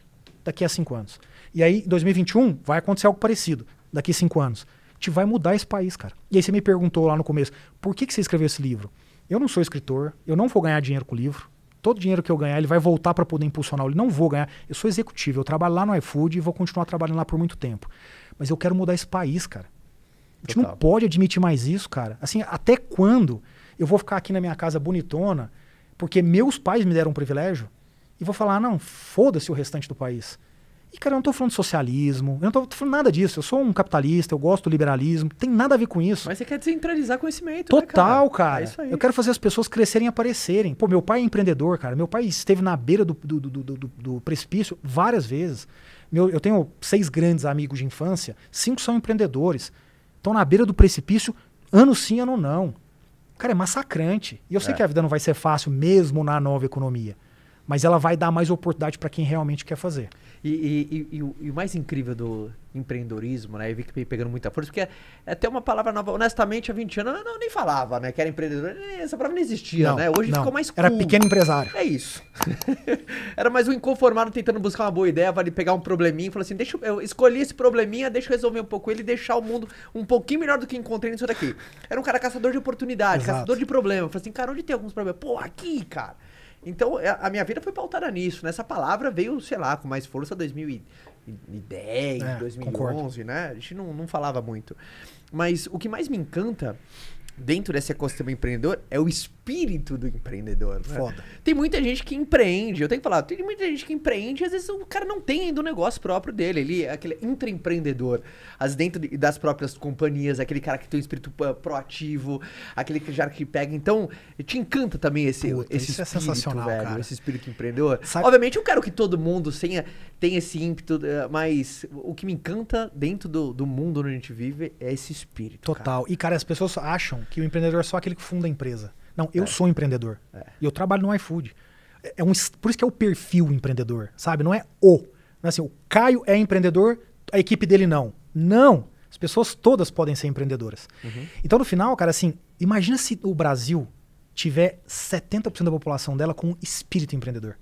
daqui a cinco anos. E aí, em 2021, vai acontecer algo parecido, daqui a cinco anos. A gente vai mudar esse país, cara. E aí você me perguntou lá no começo, por que, que você escreveu esse livro? Eu não sou escritor, eu não vou ganhar dinheiro com o livro. Todo dinheiro que eu ganhar, ele vai voltar para poder impulsionar. Ele não vou ganhar. Eu sou executivo, eu trabalho lá no iFood e vou continuar trabalhando lá por muito tempo. Mas eu quero mudar esse país, cara. A gente Total. não pode admitir mais isso, cara. Assim, até quando eu vou ficar aqui na minha casa bonitona, porque meus pais me deram um privilégio, e vou falar, não, foda-se o restante do país. E, cara, eu não estou falando de socialismo, eu não estou falando nada disso. Eu sou um capitalista, eu gosto do liberalismo, tem nada a ver com isso. Mas você quer descentralizar conhecimento, Total, né, cara. cara. É eu quero fazer as pessoas crescerem e aparecerem. Pô, meu pai é empreendedor, cara. Meu pai esteve na beira do, do, do, do, do precipício várias vezes. Meu, eu tenho seis grandes amigos de infância, cinco são empreendedores. Estão na beira do precipício, ano sim, ano não. Cara, é massacrante. E eu sei é. que a vida não vai ser fácil mesmo na nova economia mas ela vai dar mais oportunidade para quem realmente quer fazer. E, e, e, o, e, o, mais incrível do empreendedorismo, né? Eu vi que vem pegando muita força, porque é, é até uma palavra nova. Honestamente, há 20 anos eu não, nem falava, né? Que era empreendedor. Essa palavra não existia, não, né? Hoje não. ficou mais cool. Era pequeno empresário. É isso. era mais um inconformado tentando buscar uma boa ideia, vale pegar um probleminha e falar assim: deixa eu, eu escolhi esse probleminha, deixa eu resolver um pouco ele e deixar o mundo um pouquinho melhor do que encontrei nisso daqui. Era um cara caçador de oportunidade, Exato. caçador de problema. falou falei assim, cara, onde tem alguns problemas? Pô, aqui, cara. Então, é, a minha vida foi pautada nisso. Nessa né? palavra veio, sei lá, com mais força 2010, é, 2011, concordo. né? A gente não, não falava muito. Mas o que mais me encanta dentro desse ecossistema empreendedor é o espírito do empreendedor. Né? Tem muita gente que empreende, eu tenho que falar, tem muita gente que empreende e às vezes o cara não tem ainda o um negócio próprio dele, ele é aquele intraempreendedor. As dentro de, das próprias companhias, aquele cara que tem um espírito ah, proativo, aquele que já que pega. Então, te encanta também esse, Puta, esse é espírito, é sensacional, velho, cara. esse espírito empreendedor. Sabe... Obviamente, eu quero que todo mundo tenha, tenha esse ímpeto, eh, mas o que me encanta dentro do, do mundo onde a gente vive é esse espírito. Total. Cara. E, cara, as pessoas acham que o empreendedor é só aquele que funda a empresa. Não, eu é. sou empreendedor. É. E eu trabalho no iFood. É, é um, por isso que é o perfil empreendedor, sabe? Não é o. Não é assim, o Caio é empreendedor, a equipe dele não. Não! As pessoas todas podem ser empreendedoras. Uhum. Então, no final, cara, assim, imagina se o Brasil tiver 70% da população dela com espírito empreendedor.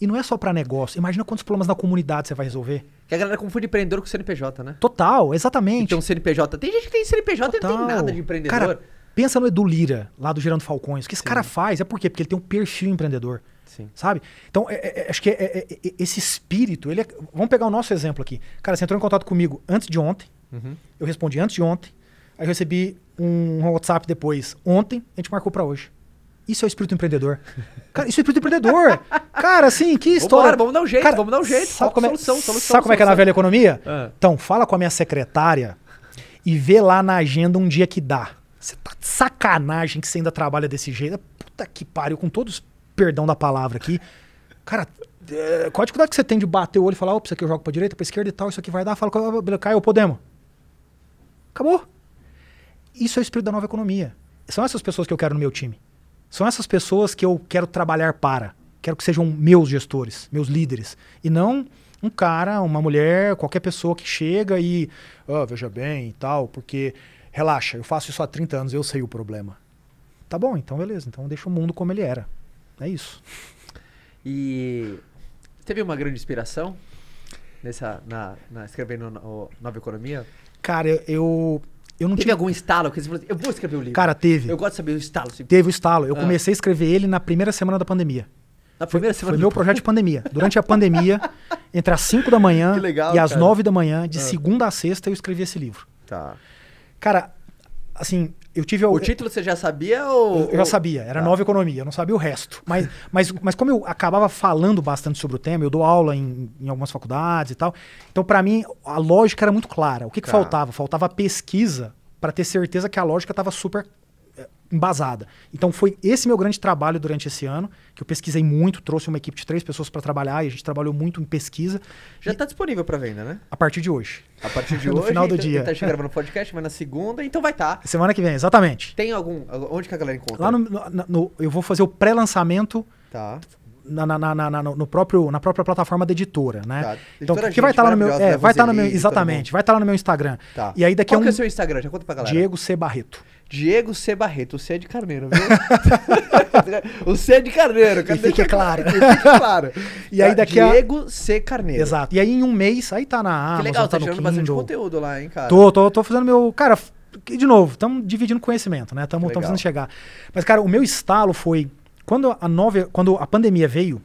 E não é só para negócio. Imagina quantos problemas na comunidade você vai resolver. Que a galera confunde empreendedor com CNPJ, né? Total, exatamente. Então, CNPJ. Tem gente que tem CNPJ Total. e não tem nada de empreendedor. Cara, pensa no Edu Lira, lá do Gerando Falcões. O que esse Sim. cara faz? É por quê? Porque ele tem um perfil empreendedor. Sim. Sabe? Então, é, é, é acho que é, é, é, esse espírito, ele Vamos pegar o nosso exemplo aqui. Cara, você entrou em contato comigo antes de ontem. Uhum. Eu respondi antes de ontem. Aí eu recebi um WhatsApp depois, ontem, a gente marcou para hoje. Isso é o espírito empreendedor. Cara, isso é o espírito empreendedor. Cara, assim, que história. Vambora, vamos dar um jeito, cara, vamos dar um jeito. Sabe como é, solução, solução, sabe solução, como é que é na velha economia? Ah. Então, fala com a minha secretária e vê lá na agenda um dia que dá. Você tá de sacanagem que você ainda trabalha desse jeito. Puta que pariu, com todos perdão da palavra aqui. Cara, é, qual a dificuldade que você tem de bater o olho e falar, opa, isso aqui eu jogo pra direita, pra esquerda e tal, isso aqui vai dar, fala, caiu, podemos. Acabou. Isso é o espírito da nova economia. São essas pessoas que eu quero no meu time. São essas pessoas que eu quero trabalhar para. Quero que sejam meus gestores, meus líderes. E não um cara, uma mulher, qualquer pessoa que chega e, oh, veja bem e tal, porque relaxa, eu faço isso há 30 anos, eu sei o problema. Tá bom, então beleza, então deixa o mundo como ele era. É isso. E teve uma grande inspiração nessa na, na escrevendo Nova Economia? Cara, eu eu não teve algum estalo que você falou assim, eu vou escrever o um livro. Cara, teve. Eu gosto de saber o estalo. Assim. Teve o estalo. Eu ah. comecei a escrever ele na primeira semana da pandemia. Na primeira foi, semana? Foi meu projeto de pandemia. Durante a pandemia, entre as 5 da manhã legal, e as 9 da manhã, de ah. segunda a sexta, eu escrevi esse livro. Tá. Cara, assim, eu tive... O título você já sabia ou... Eu já sabia, era ah. Nova Economia, eu não sabia o resto. Mas, mas, mas como eu acabava falando bastante sobre o tema, eu dou aula em, em algumas faculdades e tal, então para mim a lógica era muito clara. O que, que tá. faltava? Faltava pesquisa para ter certeza que a lógica estava super embasada. Então foi esse meu grande trabalho durante esse ano, que eu pesquisei muito, trouxe uma equipe de três pessoas para trabalhar e a gente trabalhou muito em pesquisa. Já está disponível para venda, né? A partir de hoje. A partir de no hoje. No final do então, dia. chegando então gravando podcast, mas na segunda, então vai estar. Tá. Semana que vem, exatamente. Tem algum onde que a galera encontra? Lá no, no, no eu vou fazer o pré-lançamento. Tá. Na, na, na, na, no próprio, na própria plataforma da editora, né? Tá. Então, editora então, que vai estar tá lá no meu, é, né? vai estar tá no meu, exatamente, vai estar tá lá no meu Instagram. Tá. E aí daqui Qual a um, que é o seu Instagram? Já conta pra galera. Diego C Barreto. Diego C. Barreto, o C é de carneiro, viu? o C é de carneiro, que Fica claro. Que claro. E aí daqui a... Diego C. Carneiro. Exato. E aí em um mês, aí tá na Amazon, Que legal, tá, tá Kindle. bastante conteúdo lá, hein, cara? Tô, tô, tô fazendo meu... Cara, de novo, estamos dividindo conhecimento, né? Estamos fazendo chegar. Mas, cara, o meu estalo foi... Quando a, nova, quando a pandemia veio,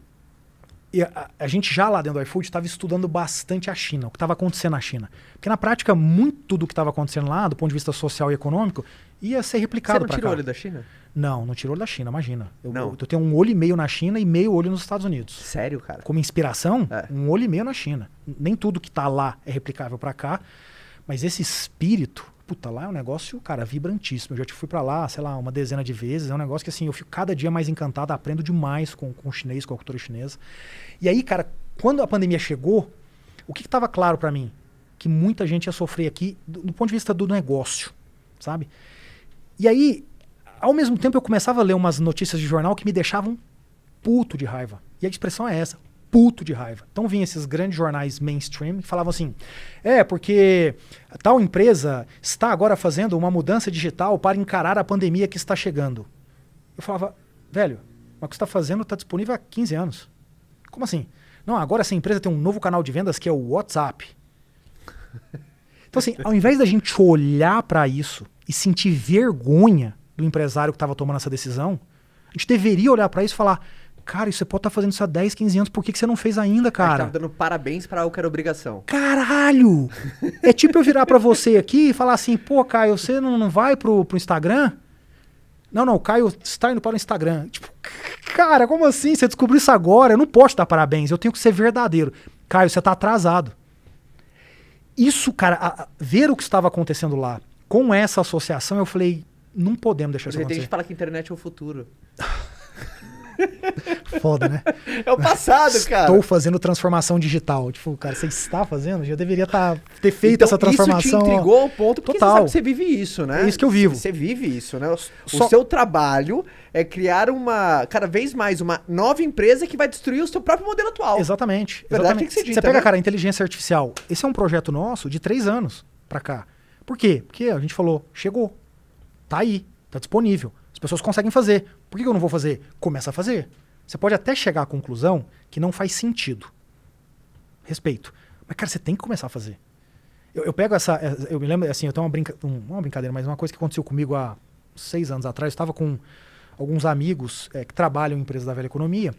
e a, a gente já lá dentro do iFood estava estudando bastante a China, o que estava acontecendo na China. Porque na prática, muito do que estava acontecendo lá, do ponto de vista social e econômico, ia ser replicado para cá. Você não tirou olho da China? Não, não tirou olho da China, imagina. Eu, não. eu, tenho um olho e meio na China e meio olho nos Estados Unidos. Sério, cara? Como inspiração, é. um olho e meio na China. Nem tudo que está lá é replicável para cá, mas esse espírito Puta, lá é um negócio, cara, vibrantíssimo. Eu já te fui para lá, sei lá, uma dezena de vezes. É um negócio que, assim, eu fico cada dia mais encantado, aprendo demais com, o chinês, com a cultura chinesa. E aí, cara, quando a pandemia chegou, o que estava claro para mim? Que muita gente ia sofrer aqui do, do ponto de vista do negócio, sabe? E aí, ao mesmo tempo, eu começava a ler umas notícias de jornal que me deixavam puto de raiva. E a expressão é essa: puto de raiva. Então vinha esses grandes jornais mainstream que falavam assim: é, porque tal empresa está agora fazendo uma mudança digital para encarar a pandemia que está chegando. Eu falava, velho, mas o que você está fazendo está disponível há 15 anos. Como assim? Não, agora essa empresa tem um novo canal de vendas que é o WhatsApp. Então, assim, ao invés da gente olhar para isso e sentir vergonha do empresário que estava tomando essa decisão, a gente deveria olhar para isso e falar: Cara, você pode estar tá fazendo isso há 10, 15 anos, por que, que você não fez ainda, tá cara? tava dando parabéns para o que era obrigação. Caralho! é tipo eu virar para você aqui e falar assim, pô, Caio, você não, não vai pro, pro Instagram? Não, não, o Caio está indo para o Instagram. Tipo, cara, como assim? Você descobriu isso agora? Eu não posso dar parabéns, eu tenho que ser verdadeiro. Caio, você está atrasado. Isso, cara, a, a, ver o que estava acontecendo lá com essa associação, eu falei, não podemos deixar isso acontecer. De repente fala que a internet é o futuro. Foda, né? É o passado, Estou cara. Estou fazendo transformação digital. Tipo, cara, você está fazendo? Já deveria tá, ter feito então, essa transformação. Isso te intrigou ao ponto porque Total. você sabe que você vive isso, né? É isso que eu vivo. Você vive isso, né? O, Só... o seu trabalho é criar uma, cada vez mais, uma nova empresa que vai destruir o seu próprio modelo atual. Exatamente. Verdade exatamente. que você Você pega, cara, a inteligência artificial. Esse é um projeto nosso de três anos para cá. Por quê? Porque a gente falou, chegou, tá aí, tá disponível, as pessoas conseguem fazer. Por que eu não vou fazer? Começa a fazer. Você pode até chegar à conclusão que não faz sentido. Respeito. Mas, cara, você tem que começar a fazer. Eu, eu pego essa. Eu me lembro, assim, eu tenho uma, brinca, um, é uma brincadeira, mas uma coisa que aconteceu comigo há seis anos atrás. Eu estava com alguns amigos é, que trabalham em empresas da velha economia.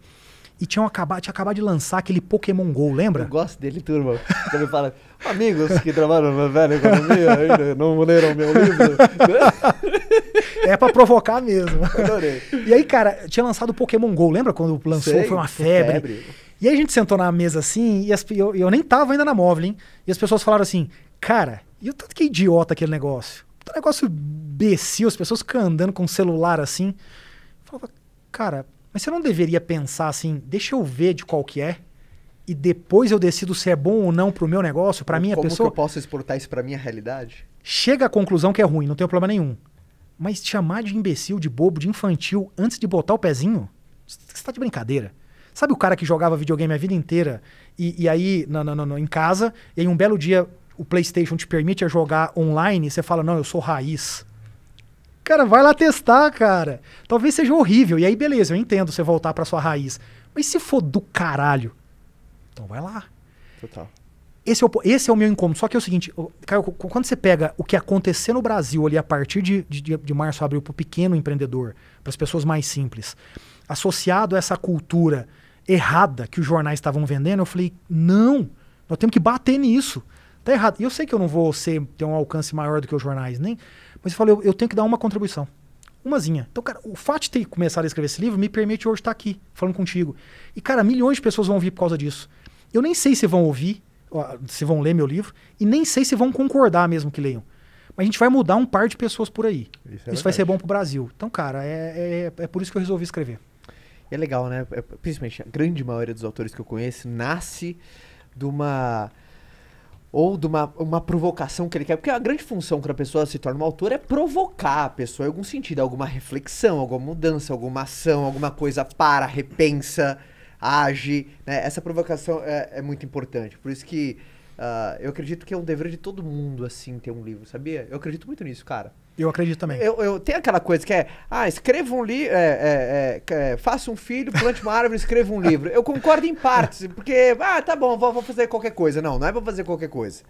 E tinham acabado, tinha acabado de lançar aquele Pokémon GO, lembra? Eu gosto dele, turma. Ele fala, amigos que trabalham na velha economia ainda não leram meu livro. é para provocar mesmo. Adorei. E aí, cara, tinha lançado o Pokémon GO, lembra? Quando lançou, Sei, foi uma febre. febre. E aí a gente sentou na mesa assim, e as, eu, eu, nem tava ainda na móvel, hein? E as pessoas falaram assim, cara, e o tanto que é idiota aquele negócio? Tá um negócio becil, as pessoas ficam andando com um celular assim. Eu falava, cara, mas você não deveria pensar assim, deixa eu ver de qual que é e depois eu decido se é bom ou não para o meu negócio, para minha como pessoa. Como eu posso exportar isso para minha realidade? Chega à conclusão que é ruim, não tem problema nenhum. Mas te chamar de imbecil, de bobo, de infantil antes de botar o pezinho, você está de brincadeira. Sabe o cara que jogava videogame a vida inteira e, e aí não, não, não, em casa, e aí um belo dia o PlayStation te permite jogar online e você fala: Não, eu sou raiz. Cara, vai lá testar, cara. Talvez seja horrível. E aí, beleza, eu entendo você voltar para sua raiz. Mas se for do caralho, então vai lá. Total. Esse é, o, esse é o meu incômodo. Só que é o seguinte, Caio, quando você pega o que aconteceu no Brasil ali a partir de, de, de março, abril, para o pequeno empreendedor, para as pessoas mais simples, associado a essa cultura errada que os jornais estavam vendendo, eu falei, não, nós temos que bater nisso. Está errado. E eu sei que eu não vou ser, ter um alcance maior do que os jornais, nem. Mas eu falei, eu, eu tenho que dar uma contribuição. Umazinha. Então, cara, o fato de ter começado a escrever esse livro me permite hoje estar aqui, falando contigo. E, cara, milhões de pessoas vão ouvir por causa disso. Eu nem sei se vão ouvir, se vão ler meu livro, e nem sei se vão concordar mesmo que leiam. Mas a gente vai mudar um par de pessoas por aí. Isso, é isso vai ser bom pro Brasil. Então, cara, é, é, é por isso que eu resolvi escrever. E é legal, né? É, principalmente a grande maioria dos autores que eu conheço nasce de uma ou de uma, uma provocação que ele quer. Porque a grande função que a pessoa se torna um autor é provocar a pessoa em algum sentido, alguma reflexão, alguma mudança, alguma ação, alguma coisa para, repensa, age. Né? Essa provocação é, é muito importante. Por isso que ah, eu acredito que é um dever de todo mundo, assim, ter um livro, sabia? Eu acredito muito nisso, cara. Eu acredito também. Eu, eu tem aquela coisa que é, ah, escreva um livro, é, é, é, é, faça um filho, plante uma árvore, escreva um livro. Eu concordo em partes, porque, ah, tá bom, vou, vou fazer qualquer coisa. Não, não é pra fazer qualquer coisa.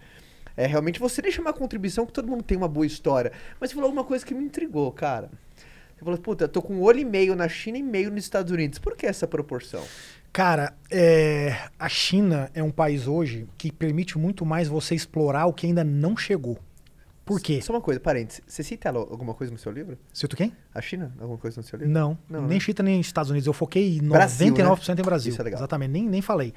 É realmente você deixa uma contribuição que todo mundo tem uma boa história. Mas você falou alguma coisa que me intrigou, cara. Você falou, puta, tô com um olho e meio na China e meio nos Estados Unidos. Por que essa proporção? Cara, é, a China é um país hoje que permite muito mais você explorar o que ainda não chegou. Por quê? Só uma coisa, parênteses. Você cita alguma coisa no seu livro? Cito quem? A China? Alguma coisa no seu livro? Não. não nem né? China, nem Estados Unidos. Eu foquei 99% Brasil, né? em Brasil. Isso é legal. Exatamente. Nem, nem falei.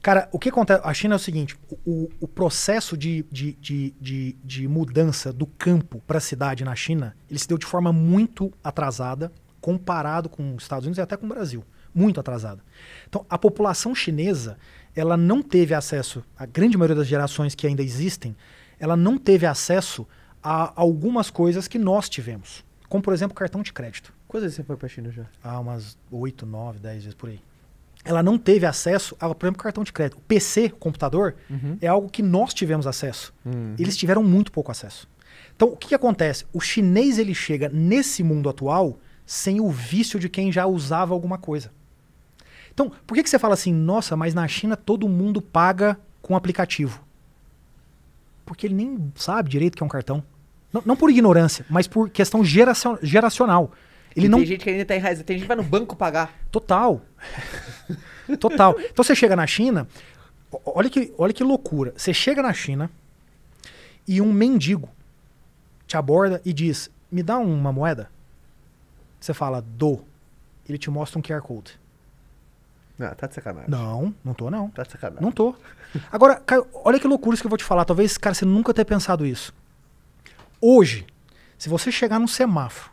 Cara, o que acontece? A China é o seguinte: o, o processo de, de, de, de, de mudança do campo para a cidade na China, ele se deu de forma muito atrasada, comparado com os Estados Unidos e até com o Brasil muito atrasada. Então, a população chinesa, ela não teve acesso, a grande maioria das gerações que ainda existem, ela não teve acesso a algumas coisas que nós tivemos. Como, por exemplo, cartão de crédito. Quantas vezes você foi para a China já? Ah, umas 8, 9, 10 vezes por aí. Ela não teve acesso ao, por exemplo, cartão de crédito. O PC, computador, uhum. é algo que nós tivemos acesso. Uhum. Eles tiveram muito pouco acesso. Então, o que, que, acontece? O chinês ele chega nesse mundo atual sem o vício de quem já usava alguma coisa. Então, por que, que você fala assim, nossa, mas na China todo mundo paga com aplicativo? Porque ele nem sabe direito que é um cartão. Não, não por ignorância, mas por questão geracion, geracional. Ele não... Tem gente que ainda está enraizada, tem gente que vai no banco pagar. Total. Total. Então você chega na China, olha que, olha que loucura. Você chega na China e um mendigo te aborda e diz: Me dá uma moeda. Você fala, dou. Ele te mostra um QR Code. Não, tá de sacanagem. Não, não tô, não. Tá de sacanagem. Não tô. Agora, Caio, olha que loucura isso que eu vou te falar. Talvez, cara, você nunca tenha pensado isso. Hoje, se você chegar num semáforo,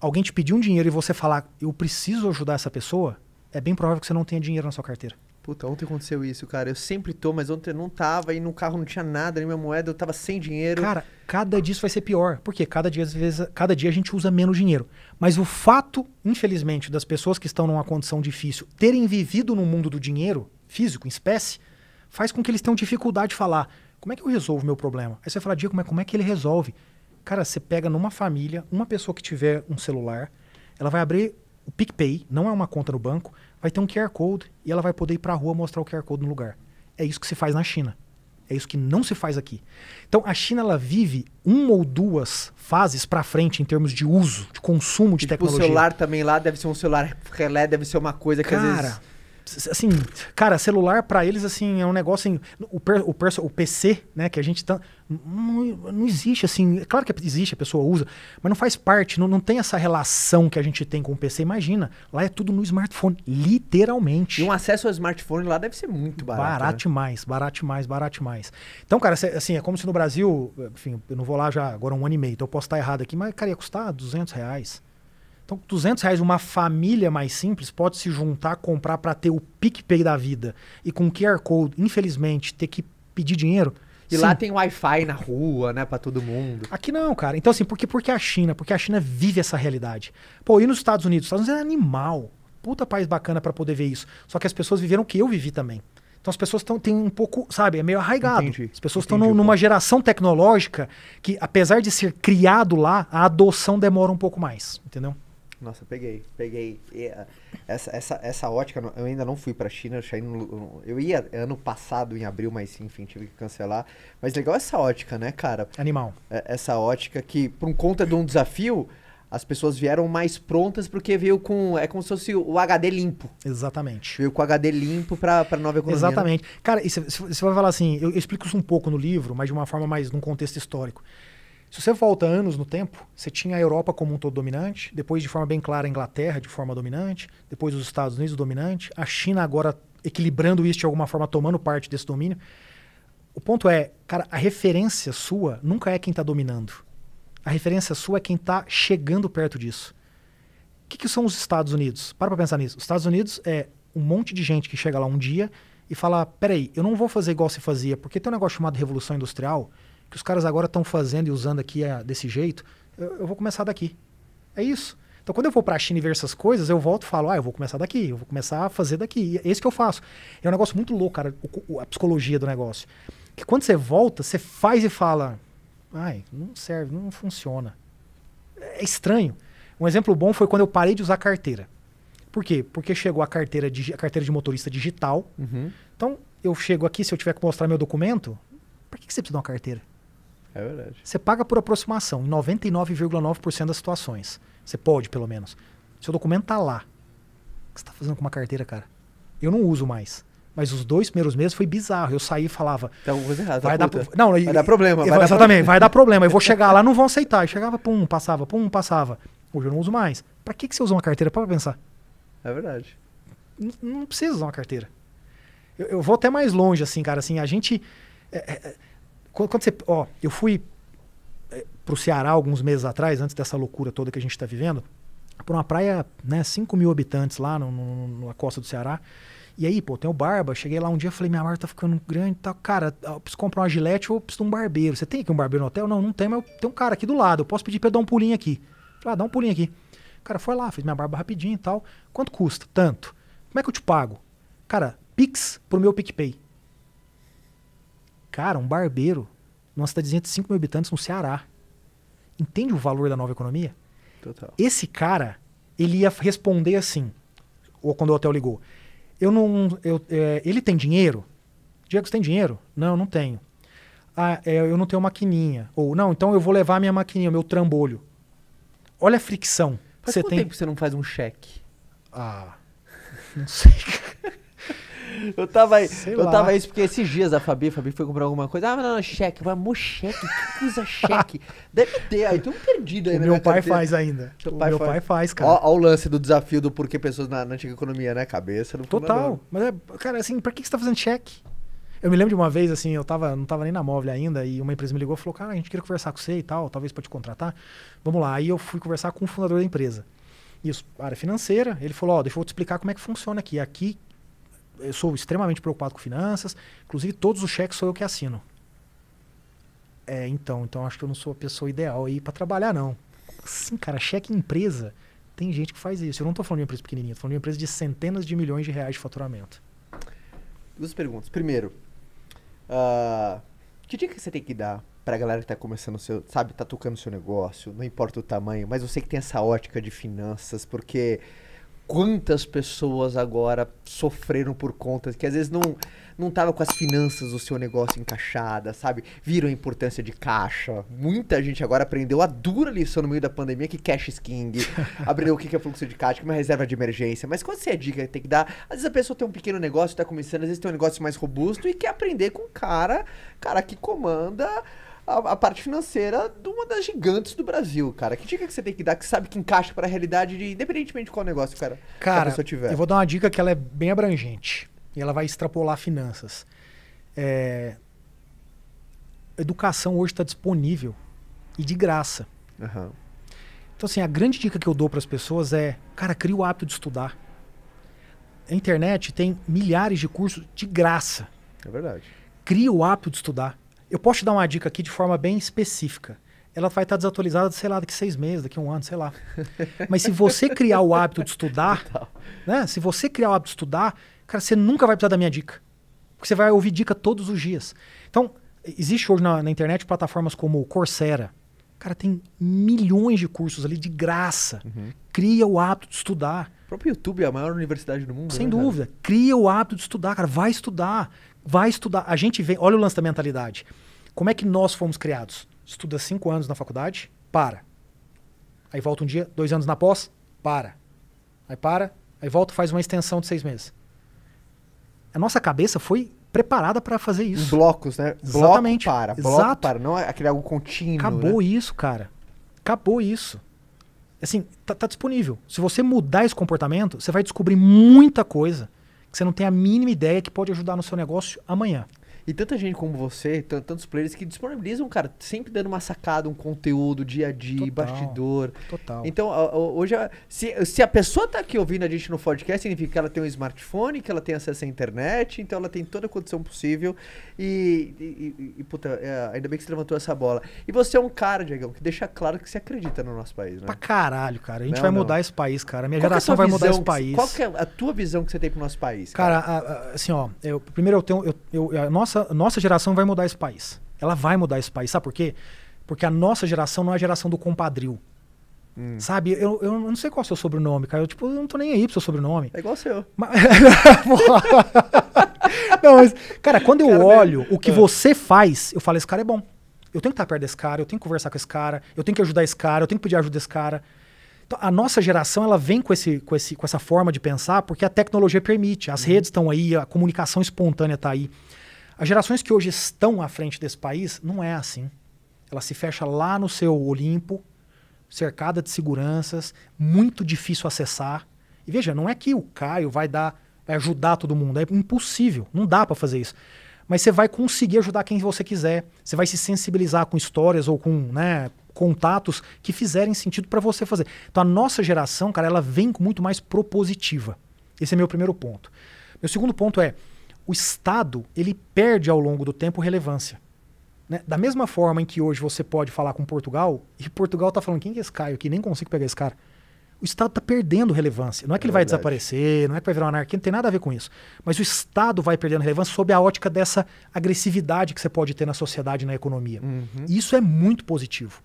alguém te pedir um dinheiro e você falar, eu preciso ajudar essa pessoa, é bem provável que você não tenha dinheiro na sua carteira. Puta, ontem aconteceu isso, cara. Eu sempre tô, mas ontem eu não tava, e no carro não tinha nada, nem minha moeda, eu tava sem dinheiro. Cara, cada dia isso vai ser pior. quê? cada dia, às vezes, cada dia a gente usa menos dinheiro. Mas o fato, infelizmente, das pessoas que estão numa condição difícil terem vivido no mundo do dinheiro, físico, em espécie, faz com que eles tenham dificuldade de falar. Como é que eu resolvo meu problema? Aí você vai falar, Diego, mas como é que ele resolve? Cara, você pega numa família, uma pessoa que tiver um celular, ela vai abrir o PicPay, não é uma conta no banco, vai ter um QR Code e ela vai poder ir para a rua mostrar o QR Code no lugar. É isso que se faz na China. É isso que não se faz aqui. Então a China ela vive uma ou duas fases para frente em termos de uso, de consumo de e, tipo, tecnologia. O celular também lá deve ser um celular relé, deve ser uma coisa que Cara, às vezes assim, cara, celular para eles assim é um negócio assim, o, per, o, per, o PC, né, que a gente tá não, não existe assim, é claro que existe, a pessoa usa, mas não faz parte, não, não tem essa relação que a gente tem com o PC, imagina, lá é tudo no smartphone, literalmente. E um acesso ao smartphone lá deve ser muito barato. Né? Barato né? mais, barato mais, barato mais. Então, cara, assim, é como se no Brasil, enfim, eu não vou lá já agora um ano e meio, então eu posso estar errado aqui, mas cara, ia custar 200 reais. Então, 200 reais uma família mais simples pode se juntar, comprar para ter o PicPay da vida. E com QR Code, infelizmente, ter que pedir dinheiro. E Sim. lá tem Wi-Fi na rua, né, para todo mundo. Aqui não, cara. Então, assim, por que, Porque a China? Porque a China vive essa realidade. Pô, e nos Estados Unidos? Os Estados Unidos é animal. Puta país bacana para poder ver isso. Só que as pessoas viveram o que eu vivi também. Então as pessoas estão têm um pouco, sabe, é meio arraigado. Entendi, as pessoas estão numa geração tecnológica que, apesar de ser criado lá, a adoção demora um pouco mais, entendeu? Nossa, peguei, peguei. Ah, essa, essa, essa ótica, eu ainda não fui pra China, eu ia ano passado, em abril, mas enfim, tive que cancelar. Mas legal essa ótica, né, cara? Animal. É, essa ótica que, por conta de um desafio, as pessoas vieram mais prontas porque veio com. É como se fosse o HD limpo. Exatamente. Veio com o HD limpo para pra nova economia. Né? Exatamente. Né? Cara, você vai falar assim, eu, eu explico isso um pouco no livro, mas de uma forma mais num contexto histórico. Se você volta anos no tempo, você tinha a Europa como um todo dominante, depois de forma bem clara a Inglaterra de forma dominante, depois os Estados Unidos dominante, a China agora equilibrando isso de alguma forma, tomando parte desse domínio. O ponto é, cara, a referência sua nunca é quem está dominando. A referência sua é quem está chegando perto disso. O que, que são os Estados Unidos? Para para pensar nisso. Os Estados Unidos é um monte de gente que chega lá um dia e fala: peraí, eu não vou fazer igual se fazia, porque tem um negócio chamado Revolução Industrial que os caras agora estão fazendo e usando aqui é, desse jeito, eu, eu, vou começar daqui. É isso. Então, quando eu vou para a China e ver essas coisas, eu volto e falo, ah, eu vou começar daqui, eu vou começar a fazer daqui. E é isso que eu faço. É um negócio muito louco, cara, o, a psicologia do negócio. Que quando você volta, você faz e fala, ai, não serve, não funciona. É estranho. Um exemplo bom foi quando eu parei de usar carteira. Por quê? Porque chegou a carteira de, a carteira de motorista digital. Uhum. Então, eu chego aqui, se eu tiver que mostrar meu documento, para que, que você precisa de uma carteira? É verdade. Você paga por aproximação em 99,9% das situações. Você pode, pelo menos. Seu documento tá lá. O que você tá fazendo com uma carteira, cara? Eu não uso mais. Mas os dois primeiros meses foi bizarro. Eu saí e falava. Então alguma coisa errada. Vai, dar, pro... não, vai e, dar problema. Vai exatamente, dar problema. vai dar problema. Eu vou chegar lá, não vão aceitar. Eu chegava, pum, passava, pum, passava. Hoje eu não uso mais. Pra que, que você usa uma carteira? Para pensar. É verdade. Não, não precisa usar uma carteira. Eu, eu, vou até mais longe, assim, cara. Assim, a gente. É, é, é quando, quando você. Ó, eu fui é, pro Ceará alguns meses atrás, antes dessa loucura toda que a gente está vivendo, pra uma praia, né, 5 mil habitantes lá no, no, na costa do Ceará. E aí, pô, tem o barba. Cheguei lá um dia, falei, minha barba tá ficando grande e tá, tal. Cara, eu preciso comprar uma gilete ou preciso de um barbeiro. Você tem aqui um barbeiro no hotel? Não, não tem, mas tem um cara aqui do lado. Eu posso pedir pra ele dar um pulinho aqui. Falei, ah, dá um pulinho aqui. O cara foi lá, fez minha barba rapidinho e tal. Quanto custa? Tanto. Como é que eu te pago? Cara, Pix pro meu PicPay. Cara, um barbeiro numa cidadezinha de 5 mil habitantes no Ceará. Entende o valor da nova economia? Total. Esse cara, ele ia responder assim, ou quando o hotel ligou. Eu não. Eu, é, ele tem dinheiro? Diego, você tem dinheiro? Não, não tenho. Ah, é, eu não tenho maquininha. Ou, não, então eu vou levar minha maquininha, meu trambolho. Olha a fricção. Faz você quanto tem... tempo você não faz um cheque? Ah, não sei, Eu tava aí, Sei eu lá. tava isso porque esses dias a Fabi, a Fabi foi comprar alguma coisa. Ah, mas não, não, cheque. vai amor, cheque? Que coisa cheque? Deve ter, aí tem um perdido aí, O meu pai faz ainda. O pai meu faz. pai faz, cara. Ó, o lance do desafio do porquê pessoas na, na antiga economia, né? Cabeça Total. Mas, é, cara, assim, pra que você tá fazendo cheque? Eu me lembro de uma vez, assim, eu tava, não tava nem na móvel ainda, e uma empresa me ligou e falou, cara, a gente queria conversar com você e tal, talvez pode te contratar. Vamos lá. Aí eu fui conversar com o fundador da empresa. Isso, área financeira. Ele falou, ó, deixa eu te explicar como é que funciona aqui. Aqui, eu sou extremamente preocupado com finanças, inclusive todos os cheques sou eu que assino. É, então, então acho que eu não sou a pessoa ideal aí para trabalhar, não. Sim, cara, cheque empresa, tem gente que faz isso. Eu não estou falando de uma empresa pequenininha, estou falando de uma empresa de centenas de milhões de reais de faturamento. Duas perguntas. Primeiro, uh, que dica você tem que dar pra galera que tá começando o seu, sabe, tá tocando o seu negócio, não importa o tamanho, mas você que tem essa ótica de finanças, porque quantas pessoas agora sofreram por conta que às vezes não não tava com as finanças do seu negócio encaixada, sabe? Viram a importância de caixa. Muita gente agora aprendeu a dura lição no meio da pandemia que cash is king. aprendeu o que é fluxo de caixa, que é uma reserva de emergência. Mas qual é a dica que tem que dar? Às vezes a pessoa tem um pequeno negócio, está começando, às vezes tem um negócio mais robusto e quer aprender com um cara, cara que comanda a, a, parte financeira de uma das gigantes do Brasil, cara. Que dica que você tem que dar que sabe que encaixa para a realidade, de, independentemente de qual negócio cara, cara, que a Eu vou dar uma dica que ela é bem abrangente e ela vai extrapolar finanças. É... Educação hoje está disponível e de graça. Uhum. Então, assim, a grande dica que eu dou para as pessoas é, cara, cria o hábito de estudar. A internet tem milhares de cursos de graça. É verdade. Cria o hábito de estudar. Eu posso te dar uma dica aqui de forma bem específica. Ela vai estar desatualizada, sei lá, daqui seis meses, daqui um ano, sei lá. Mas se você criar o hábito de estudar, né? Se você criar o hábito de estudar, cara, você nunca vai precisar da minha dica. Porque você vai ouvir dica todos os dias. Então, existe hoje na, na internet plataformas como o Coursera. Cara, tem milhões de cursos ali de graça. Uhum. Cria o hábito de estudar. O próprio YouTube é a maior universidade do mundo. Sem né, dúvida. Cara? Cria o hábito de estudar, cara. Vai estudar vai estudar. A gente vem. Olha o lance da mentalidade. Como é que nós fomos criados? Estuda cinco anos na faculdade, para. Aí volta um dia, dois anos na pós, para. Aí para, aí volta, faz uma extensão de seis meses. A nossa cabeça foi preparada para fazer isso. Em blocos, né? Bloco Exatamente. para, bloco Exato. para, não é aquele algo contínuo. Acabou né? isso, cara. Acabou isso. Assim, tá, tá disponível. Se você mudar esse comportamento, você vai descobrir muita coisa que você não tem a mínima ideia que pode ajudar no seu negócio amanhã. E tanta gente como você, tantos players que disponibilizam, cara, sempre dando uma sacada, um conteúdo dia a dia, total, bastidor. Total. Então, hoje, se, se a pessoa tá aqui ouvindo a gente no podcast, significa que ela tem um smartphone, que ela tem acesso à internet, então ela tem toda a condição possível. E, e, e puta, é, ainda bem que você levantou essa bola. E você é um cara, Diegão, que deixa claro que você acredita no nosso país, né? Pra caralho, cara. A gente não, vai não. mudar esse país, cara. A minha qual é geração é vai mudar esse país. Qual é a tua visão que você tem pro nosso país? Cara, cara a, a, assim, ó, eu, primeiro eu tenho. Eu, eu, a nossa nossa, nossa geração vai mudar esse país. Ela vai mudar esse país. Sabe por quê? Porque a nossa geração não é a geração do compadril. Hum. Sabe? Eu, eu não sei qual é o seu sobrenome, cara. Eu, tipo, eu não tô nem aí pro seu sobrenome. É igual o seu. Mas... não, mas, cara, quando eu cara olho mesmo. o que é. você faz, eu falo, esse cara é bom. Eu tenho que estar perto desse cara, eu tenho que conversar com esse cara, eu tenho que ajudar esse cara, eu tenho que pedir ajuda desse cara. Então, a nossa geração, ela vem com, esse, com, esse, com essa forma de pensar porque a tecnologia permite. As uhum. redes estão aí, a comunicação espontânea tá aí. As gerações que hoje estão à frente desse país não é assim. Ela se fecha lá no seu Olimpo, cercada de seguranças, muito difícil acessar. E veja, não é que o Caio vai dar, vai ajudar todo mundo, é impossível, não dá para fazer isso. Mas você vai conseguir ajudar quem você quiser. Você vai se sensibilizar com histórias ou com, né, contatos que fizerem sentido para você fazer. Então a nossa geração, cara, ela vem muito mais propositiva. Esse é meu primeiro ponto. Meu segundo ponto é, o Estado ele perde ao longo do tempo relevância. Né? Da mesma forma em que hoje você pode falar com Portugal, e Portugal está falando, quem que é esse Caio aqui? Nem consigo pegar esse cara. O Estado está perdendo relevância. Não é que é ele vai verdade. desaparecer, não é que vai virar uma anarquia, não tem nada a ver com isso. Mas o Estado vai perdendo relevância sob a ótica dessa agressividade que você pode ter na sociedade e na economia. Uhum. E isso é muito positivo.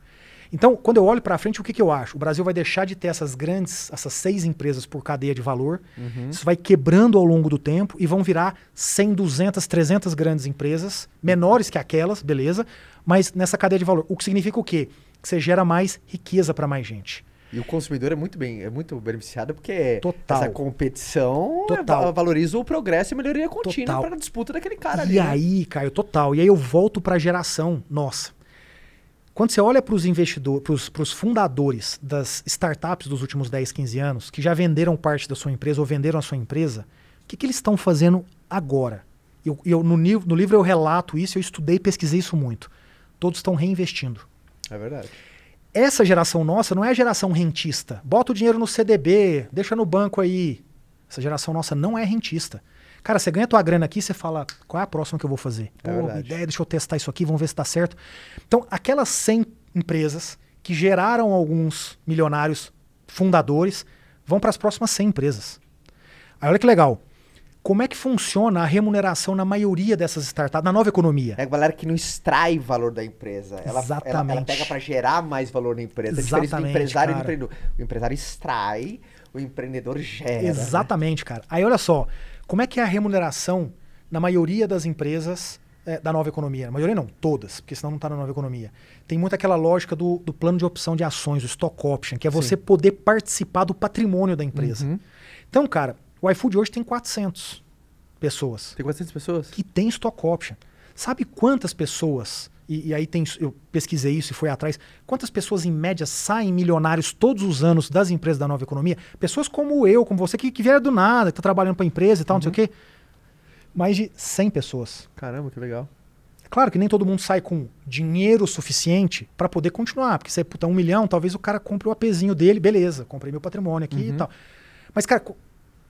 Então, quando eu olho para frente, o que, que eu acho? O Brasil vai deixar de ter essas grandes, essas seis empresas por cadeia de valor. Uhum. Isso vai quebrando ao longo do tempo e vão virar 100, 200, 300 grandes empresas, menores que aquelas, beleza, mas nessa cadeia de valor. O que significa o quê? Que você gera mais riqueza para mais gente. E o consumidor é muito bem, é muito beneficiado porque Total. essa competição Total. valoriza o progresso e melhoria contínua para a disputa daquele cara e ali. E né? aí, né? Caio, total. E aí eu volto para a geração nossa. Quando você olha para os investidores, para os fundadores das startups dos últimos 10, 15 anos, que já venderam parte da sua empresa ou venderam a sua empresa, o que, que eles estão fazendo agora? Eu, eu no, no, livro eu relato isso, eu estudei, pesquisei isso muito. Todos estão reinvestindo. É verdade. Essa geração nossa não é a geração rentista. Bota o dinheiro no CDB, deixa no banco aí. Essa geração nossa não é rentista. Cara, você ganha tua grana aqui, você fala, qual é a próxima que eu vou fazer? É Pô, é ideia, deixa eu testar isso aqui, vamos ver se está certo. Então, aquelas 100 empresas que geraram alguns milionários fundadores vão para as próximas 100 empresas. Aí olha que legal. Como é que funciona a remuneração na maioria dessas startups, na nova economia? É a galera que não extrai valor da empresa. Ela, Exatamente. Ela, ela pega para gerar mais valor na empresa. É Exatamente, do empresário e do empreendedor. O empresário extrai, o empreendedor gera. Né? Exatamente, né? cara. Aí olha só, como é que é a remuneração na maioria das empresas é, da nova economia? Na maioria não, todas, porque senão não está na nova economia. Tem muito aquela lógica do, do, plano de opção de ações, o stock option, que é você Sim. poder participar do patrimônio da empresa. Uhum. Então, cara, o iFood hoje tem 400 pessoas. Tem 400 pessoas? Que tem stock option. Sabe quantas pessoas e, e, aí tem, eu pesquisei isso e fui atrás. Quantas pessoas, em média, saem milionários todos os anos das empresas da nova economia? Pessoas como eu, como você, que, que vieram do nada, que está trabalhando para a empresa e tal, uhum. não sei o uhum. quê. Mais de 100 pessoas. Caramba, que legal. Claro que nem todo mundo sai com dinheiro suficiente para poder continuar. Porque se é puta, um milhão, talvez o cara compre o apezinho dele, beleza, comprei meu patrimônio aqui uhum. e tal. Mas, cara,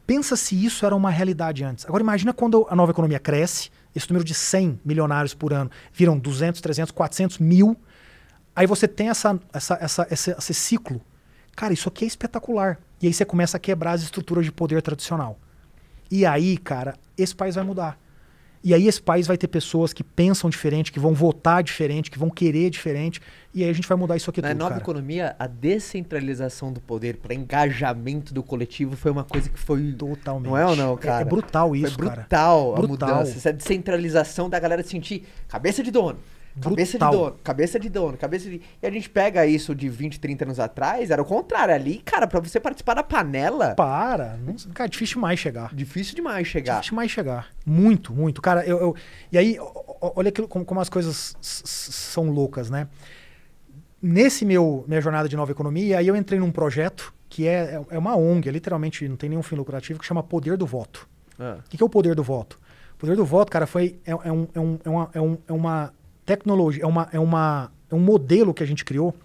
Pensa se isso era uma realidade antes. Agora imagina quando a nova economia cresce, esse número de 100 milionários por ano viram 200, 300, 400 mil. Aí você tem essa, essa, essa, esse, esse ciclo. Cara, isso aqui é espetacular. E aí você começa a quebrar as estruturas de poder tradicional. E aí, cara, esse país vai mudar. E aí esse país vai ter pessoas que pensam diferente, que vão votar diferente, que vão querer diferente, e aí a gente vai mudar isso aqui Na tudo, nova cara. economia, a descentralização do poder para engajamento do coletivo foi uma coisa que foi totalmente. Não é ou não, cara? É, é brutal isso, foi brutal cara. Brutal a brutal. mudança, essa descentralização da galera sentir cabeça de dono. Cabeça brutal. de dono, cabeça de dono, cabeça de. E a gente pega isso de 20, 30 anos atrás, era o contrário. Ali, cara, pra você participar da panela. Para, não, cara, difícil demais chegar. Difícil demais chegar. Difícil demais chegar. Muito, muito. Cara, eu. eu... E aí, olha como, como as coisas são loucas, né? Nesse meu minha jornada de nova economia, aí eu entrei num projeto que é, é, é uma ONG, é literalmente não tem nenhum fim lucrativo, que chama Poder do Voto. Ah. O ah. que, que é o poder do voto? O poder do voto, cara, foi, é, é, um, é, um, é, uma, é, um, é uma é, uma, é, uma, é um modelo que a gente criou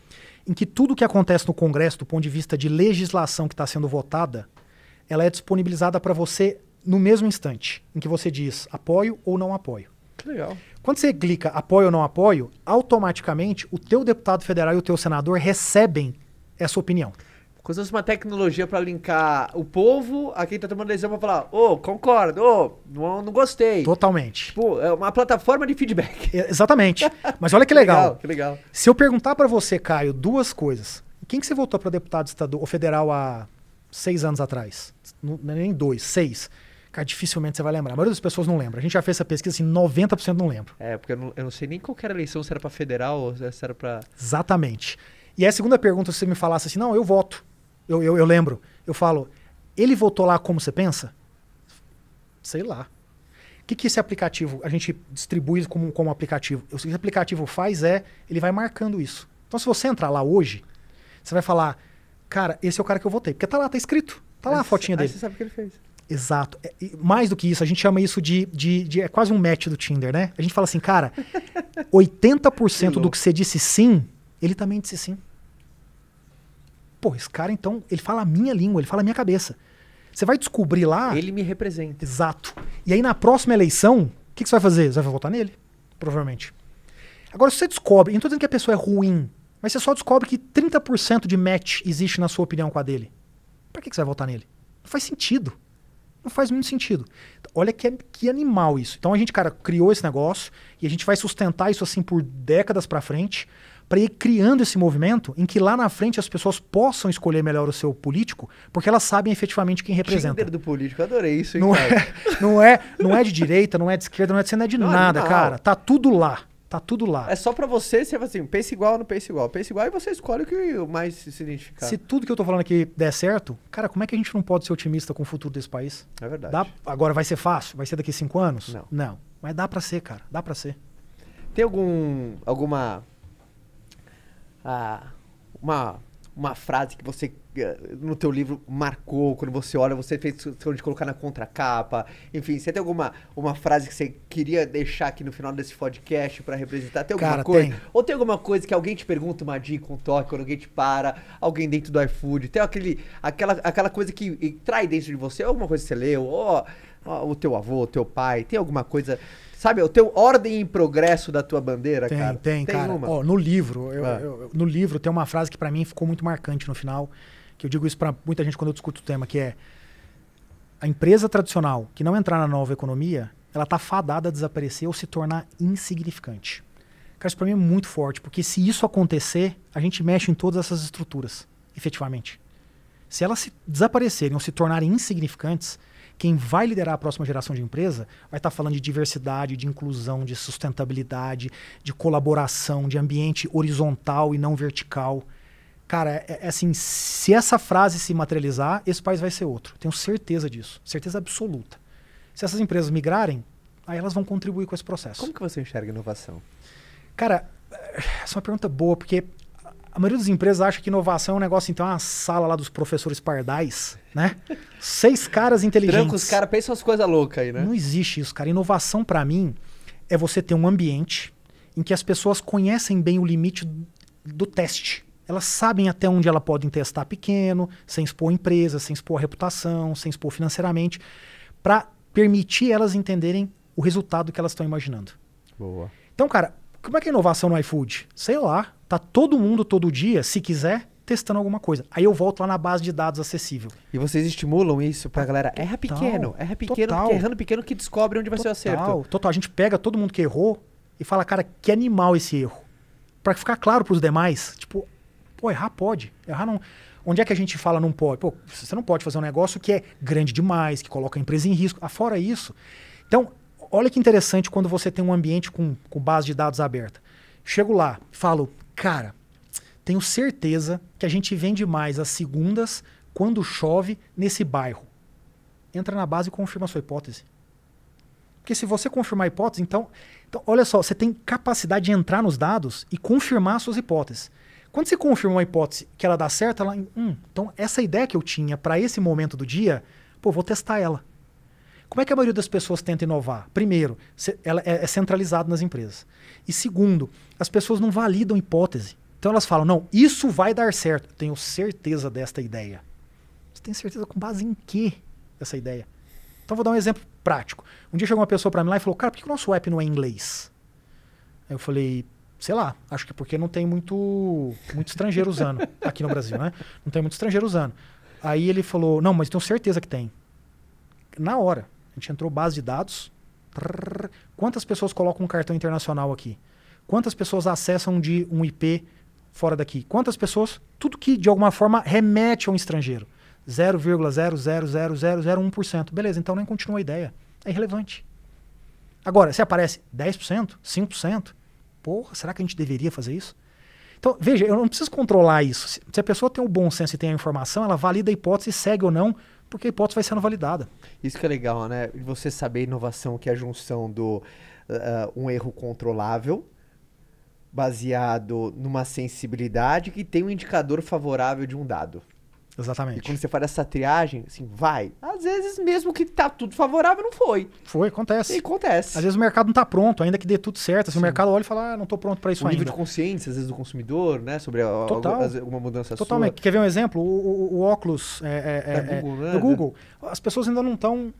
em que tudo que acontece no Congresso, do ponto de vista de legislação que está sendo votada, ela é disponibilizada para você no mesmo instante em que você diz apoio ou não apoio. Que legal. Quando você clica apoio ou não apoio, automaticamente o teu deputado federal e o teu senador recebem essa opinião como se fosse uma tecnologia para linkar o povo a quem tá tomando decisão pra falar, ô, oh, concordo, ô, oh, não, não gostei. Totalmente. Tipo, é uma plataforma de feedback. É, exatamente. Mas olha que legal. legal. Que legal. Se eu perguntar para você, Caio, duas coisas. Quem que você votou para deputado estadual ou federal há seis anos atrás? Não, é nem dois, seis. Cara, dificilmente você vai lembrar. A maioria das pessoas não lembra. A gente já fez essa pesquisa assim, 90% não lembra. É, porque eu não, eu não sei nem qual era a eleição, se era para federal ou se era para. Exatamente. E aí a segunda pergunta, se você me falasse assim, não, eu voto. Eu, eu, eu lembro. Eu falo, ele voltou lá como você pensa? Sei lá. O que, que esse aplicativo, a gente distribui como, como aplicativo? O que esse aplicativo faz é, ele vai marcando isso. Então, se você entrar lá hoje, você vai falar, cara, esse é o cara que eu votei. Porque tá lá, tá escrito. Tá lá a fotinha dele. você sabe o que ele fez. Exato. É, mais do que isso, a gente chama isso de, de, de, É quase um match do Tinder, né? A gente fala assim, cara, 80% do que você disse sim, ele também disse sim pô, esse cara então, ele fala a minha língua, ele fala a minha cabeça. Você vai descobrir lá. Ele me representa. Exato. E aí na próxima eleição, o que, que você vai fazer? Você vai votar nele? Provavelmente. Agora, se você descobre, não estou dizendo que a pessoa é ruim, mas você só descobre que 30% de match existe na sua opinião com a dele. Para que, que você vai votar nele? Não faz sentido. Não faz muito sentido. Olha que, que animal isso. Então a gente, cara, criou esse negócio e a gente vai sustentar isso assim por décadas para frente para ir criando esse movimento em que lá na frente as pessoas possam escolher melhor o seu político, porque elas sabem efetivamente quem representa. Tinder do político, adorei isso, hein, não, é, não é, não é de direita, não é de esquerda, não é de, não é de não, é nada, não. cara. Tá tudo lá. Tá tudo lá. É só para você, você assim, pensa igual ou não pensa igual. Pensa igual e você escolhe o que mais se identificar. Se tudo que eu tô falando aqui der certo, cara, como é que a gente não pode ser otimista com o futuro desse país? É verdade. Dá, agora vai ser fácil? Vai ser daqui cinco anos? Não. Não. Mas dá para ser, cara. Dá para ser. Tem algum alguma ah, uma, uma frase que você eh, no teu livro marcou quando você olha, você fez questão de colocar na contracapa. Enfim, você tem alguma uma frase que você queria deixar aqui no final desse podcast para representar? Tem alguma Cara, coisa? Tem. Ou tem alguma coisa que alguém te pergunta uma dica, um toque, alguém te para, alguém dentro do iFood? Tem aquele, aquela, aquela coisa que e, trai dentro de você? Alguma coisa que você leu? Ou, ou o teu avô, o teu pai? Tem alguma coisa Sabe, o teu ordem em progresso da tua bandeira, tem, cara. Tem, tem, cara. Uma? Ó, no livro, eu, ah. eu, no livro tem uma frase que para mim ficou muito marcante no final, que eu digo isso para muita gente quando eu discuto o tema, que é a empresa tradicional que não entrar na nova economia, ela tá fadada a desaparecer ou se tornar insignificante. Cara, isso para mim é muito forte, porque se isso acontecer, a gente mexe em todas essas estruturas, efetivamente. Se elas se desaparecerem ou se tornarem insignificantes, quem vai liderar a próxima geração de empresa vai estar tá falando de diversidade, de inclusão, de sustentabilidade, de colaboração, de ambiente horizontal e não vertical. Cara, é, é, é assim, se essa frase se materializar, esse país vai ser outro. Tenho certeza disso, certeza absoluta. Se essas empresas migrarem, aí elas vão contribuir com esse processo. Como que você enxerga inovação? Cara, é, essa é uma pergunta boa, porque a maioria das empresas acha que inovação é um negócio, então, é uma sala lá dos professores pardais, né? Seis caras inteligentes. Tranca os caras, pensa umas coisas loucas aí, né? Não existe isso, cara. Inovação, para mim, é você ter um ambiente em que as pessoas conhecem bem o limite do teste. Elas sabem até onde elas podem testar pequeno, sem expor a empresa, sem expor a reputação, sem expor financeiramente, para permitir elas entenderem o resultado que elas estão imaginando. Boa. Então, cara, como é que é inovação no iFood? Sei lá. Tá todo mundo todo dia, se quiser, testando alguma coisa. Aí eu volto lá na base de dados acessível. E vocês estimulam isso pra galera? É total, erra pequeno, erra é pequeno, total, porque é errando pequeno que descobre onde vai total, ser o acerto. Total, a gente pega todo mundo que errou e fala, cara, que animal esse erro. Pra ficar claro pros demais, tipo, pô, errar pode, errar não... Onde é que a gente fala não pode? Pô, você não pode fazer um negócio que é grande demais, que coloca a empresa em risco. Afora ah, isso. Então, olha que interessante quando você tem um ambiente com, com base de dados aberta. Chego lá, falo, Cara, tenho certeza que a gente vende mais às segundas quando chove nesse bairro. Entra na base e confirma a sua hipótese. Porque se você confirmar a hipótese, então, então olha só, você tem capacidade de entrar nos dados e confirmar suas hipóteses. Quando você confirma uma hipótese que ela dá certo, ela, hum, então essa ideia que eu tinha para esse momento do dia, pô, vou testar ela. Como é que a maioria das pessoas tenta inovar? Primeiro, ela é, é centralizado nas empresas. E segundo, as pessoas não validam hipótese. Então elas falam: não, isso vai dar certo. tenho certeza desta ideia. Você tem certeza com base em quê essa ideia? Então vou dar um exemplo prático. Um dia chegou uma pessoa para mim lá e falou: cara, por que o nosso app não é inglês? Aí eu falei: sei lá, acho que porque não tem muito, muito estrangeiro usando aqui no Brasil, né? Não tem muito estrangeiro usando. Aí ele falou: não, mas tenho certeza que tem. Na hora, a gente entrou base de dados. Trrr, quantas pessoas colocam um cartão internacional aqui? Quantas pessoas acessam de um IP fora daqui? Quantas pessoas? Tudo que de alguma forma remete a um estrangeiro. 0,00001%. Beleza, então nem continua a ideia. É irrelevante. Agora, se aparece 10%, 5%, porra, será que a gente deveria fazer isso? Então, veja, eu não preciso controlar isso. Se a pessoa tem o bom senso e tem a informação, ela valida a hipótese, segue ou não, porque a hipótese vai sendo validada. Isso que é legal, né? Você saber inovação, que é a junção do uh, um erro controlável baseado numa sensibilidade que tem um indicador favorável de um dado. Exatamente. E quando você faz essa triagem, assim, vai. Às vezes, mesmo que tá tudo favorável, não foi. Foi, acontece. E acontece. Às vezes o mercado não tá pronto, ainda que dê tudo certo. Assim, o mercado olha e fala, ah, não tô pronto para isso o ainda. nível de consciência, às vezes, do consumidor, né? Sobre a, Total. alguma mudança Total. Sua. Quer ver um exemplo? O, o, o óculos é, é, é, é Google, né? do Google. As pessoas ainda não estão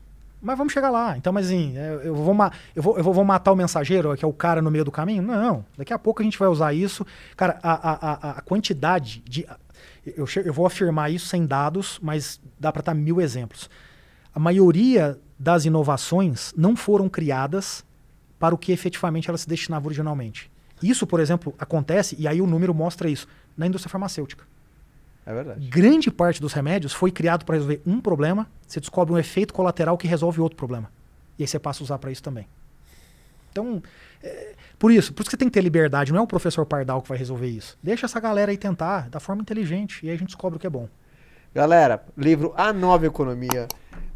mas vamos chegar lá. Então, mas assim, é, eu vou, eu vou, eu vou matar o mensageiro, que é o cara no meio do caminho? Não. Daqui a pouco a gente vai usar isso. Cara, a, a, a, quantidade de. Eu, eu vou afirmar isso sem dados, mas dá para estar mil exemplos. A maioria das inovações não foram criadas para o que efetivamente ela se destinava originalmente. Isso, por exemplo, acontece, e aí o número mostra isso, na indústria farmacêutica. É verdade. Grande parte dos remédios foi criado para resolver um problema, você descobre um efeito colateral que resolve outro problema. E aí você passa a usar para isso também. Então, é, por isso, por isso que você tem que ter liberdade, não é o professor Pardal que vai resolver isso. Deixa essa galera aí tentar, da forma inteligente, e aí a gente descobre o que é bom. Galera, livro A Nova Economia.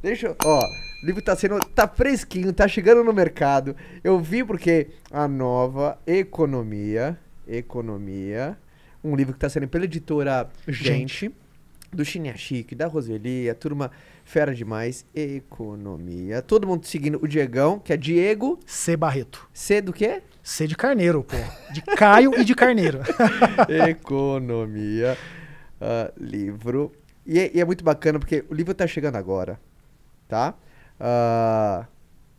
Deixa, ó, o livro tá sendo, tá fresquinho, tá chegando no mercado. Eu vi porque A Nova Economia, Economia, um livro que está sendo pela editora Gente, Gente. do Chinia Chique, da Roseli, a turma fera demais, economia. Todo mundo seguindo o Diegão, que é Diego... C. Barreto. C do quê? C de carneiro, pô. De Caio e de carneiro. economia, uh, livro... E é, e é, muito bacana porque o livro está chegando agora, tá? Uh,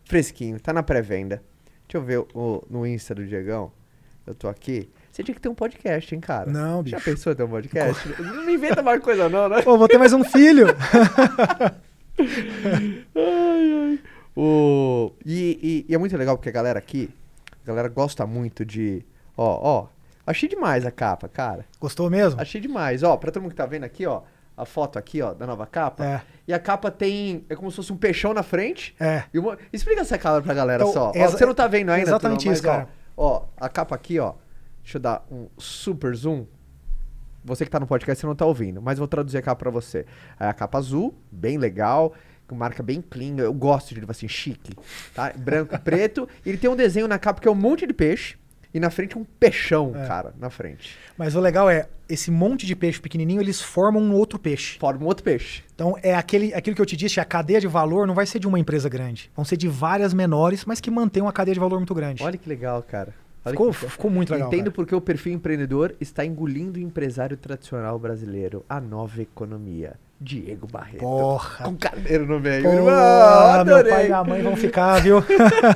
fresquinho, tá na pré-venda. Deixa eu ver o, no Insta do Diegão. Eu tô aqui. Você tinha que ter um podcast, hein, cara? Não, bicho. Já pensou em ter um podcast? não me inventa mais coisa, não, né? Pô, vou ter mais um filho. ai, ai. O... E, e, e, é muito legal porque a galera aqui, a galera gosta muito de. Ó, ó. Achei demais a capa, cara. Gostou mesmo? Achei demais. Ó, pra todo mundo que tá vendo aqui, ó. A foto aqui, ó, da nova capa. É. E a capa tem. É como se fosse um peixão na frente. É. Uma... Explica essa capa pra galera então, só. Ó, você não tá vendo ainda, Exatamente não, mas, isso, cara. Ó, ó, a capa aqui, ó. Deixa eu dar um super zoom. Você que está no podcast, você não está ouvindo, mas vou traduzir a capa para você. É a capa azul, bem legal, com marca bem clean. Eu gosto de, assim, chique. Tá? Branco e preto. ele tem um desenho na capa que é um monte de peixe. E na frente um peixão, é. cara, na frente. Mas o legal é, esse monte de peixe pequenininho, eles formam um outro peixe. Formam outro peixe. Então, é aquele, aquilo que eu te disse, a cadeia de valor não vai ser de uma empresa grande. Vão ser de várias menores, mas que mantêm uma cadeia de valor muito grande. Olha que legal, cara. Ficou, ficou muito legal. Entendo cara. porque o perfil empreendedor está engolindo o empresário tradicional brasileiro, a nova economia. Diego Barreto. Porra. Com cadeiro no meio. Porra, Irmão, Meu pai e minha mãe vão ficar, viu?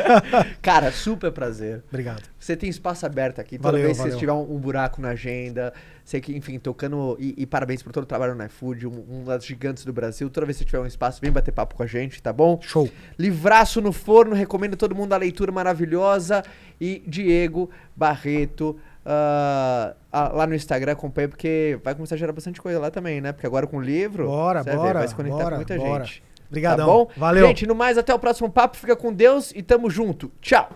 Cara, super prazer. Obrigado. Você tem espaço aberto aqui. Toda valeu, vez que você tiver um, um, buraco na agenda, sei que, enfim, tocando. E, e, parabéns por todo o trabalho no iFood, um, um das gigantes do Brasil. Toda vez que você tiver um espaço, vem bater papo com a gente, tá bom? Show. Livraço no forno, recomendo todo mundo a leitura maravilhosa. E Diego Barreto. Uh, lá no Instagram acompanha, porque vai começar a gerar bastante coisa lá também, né? Porque agora com o livro. Bora, bora. Ver, vai se conectar bora, com muita bora. gente. Tá Obrigadão. Tá bom? Valeu. Gente, no mais, até o próximo papo. Fica com Deus e tamo junto. Tchau.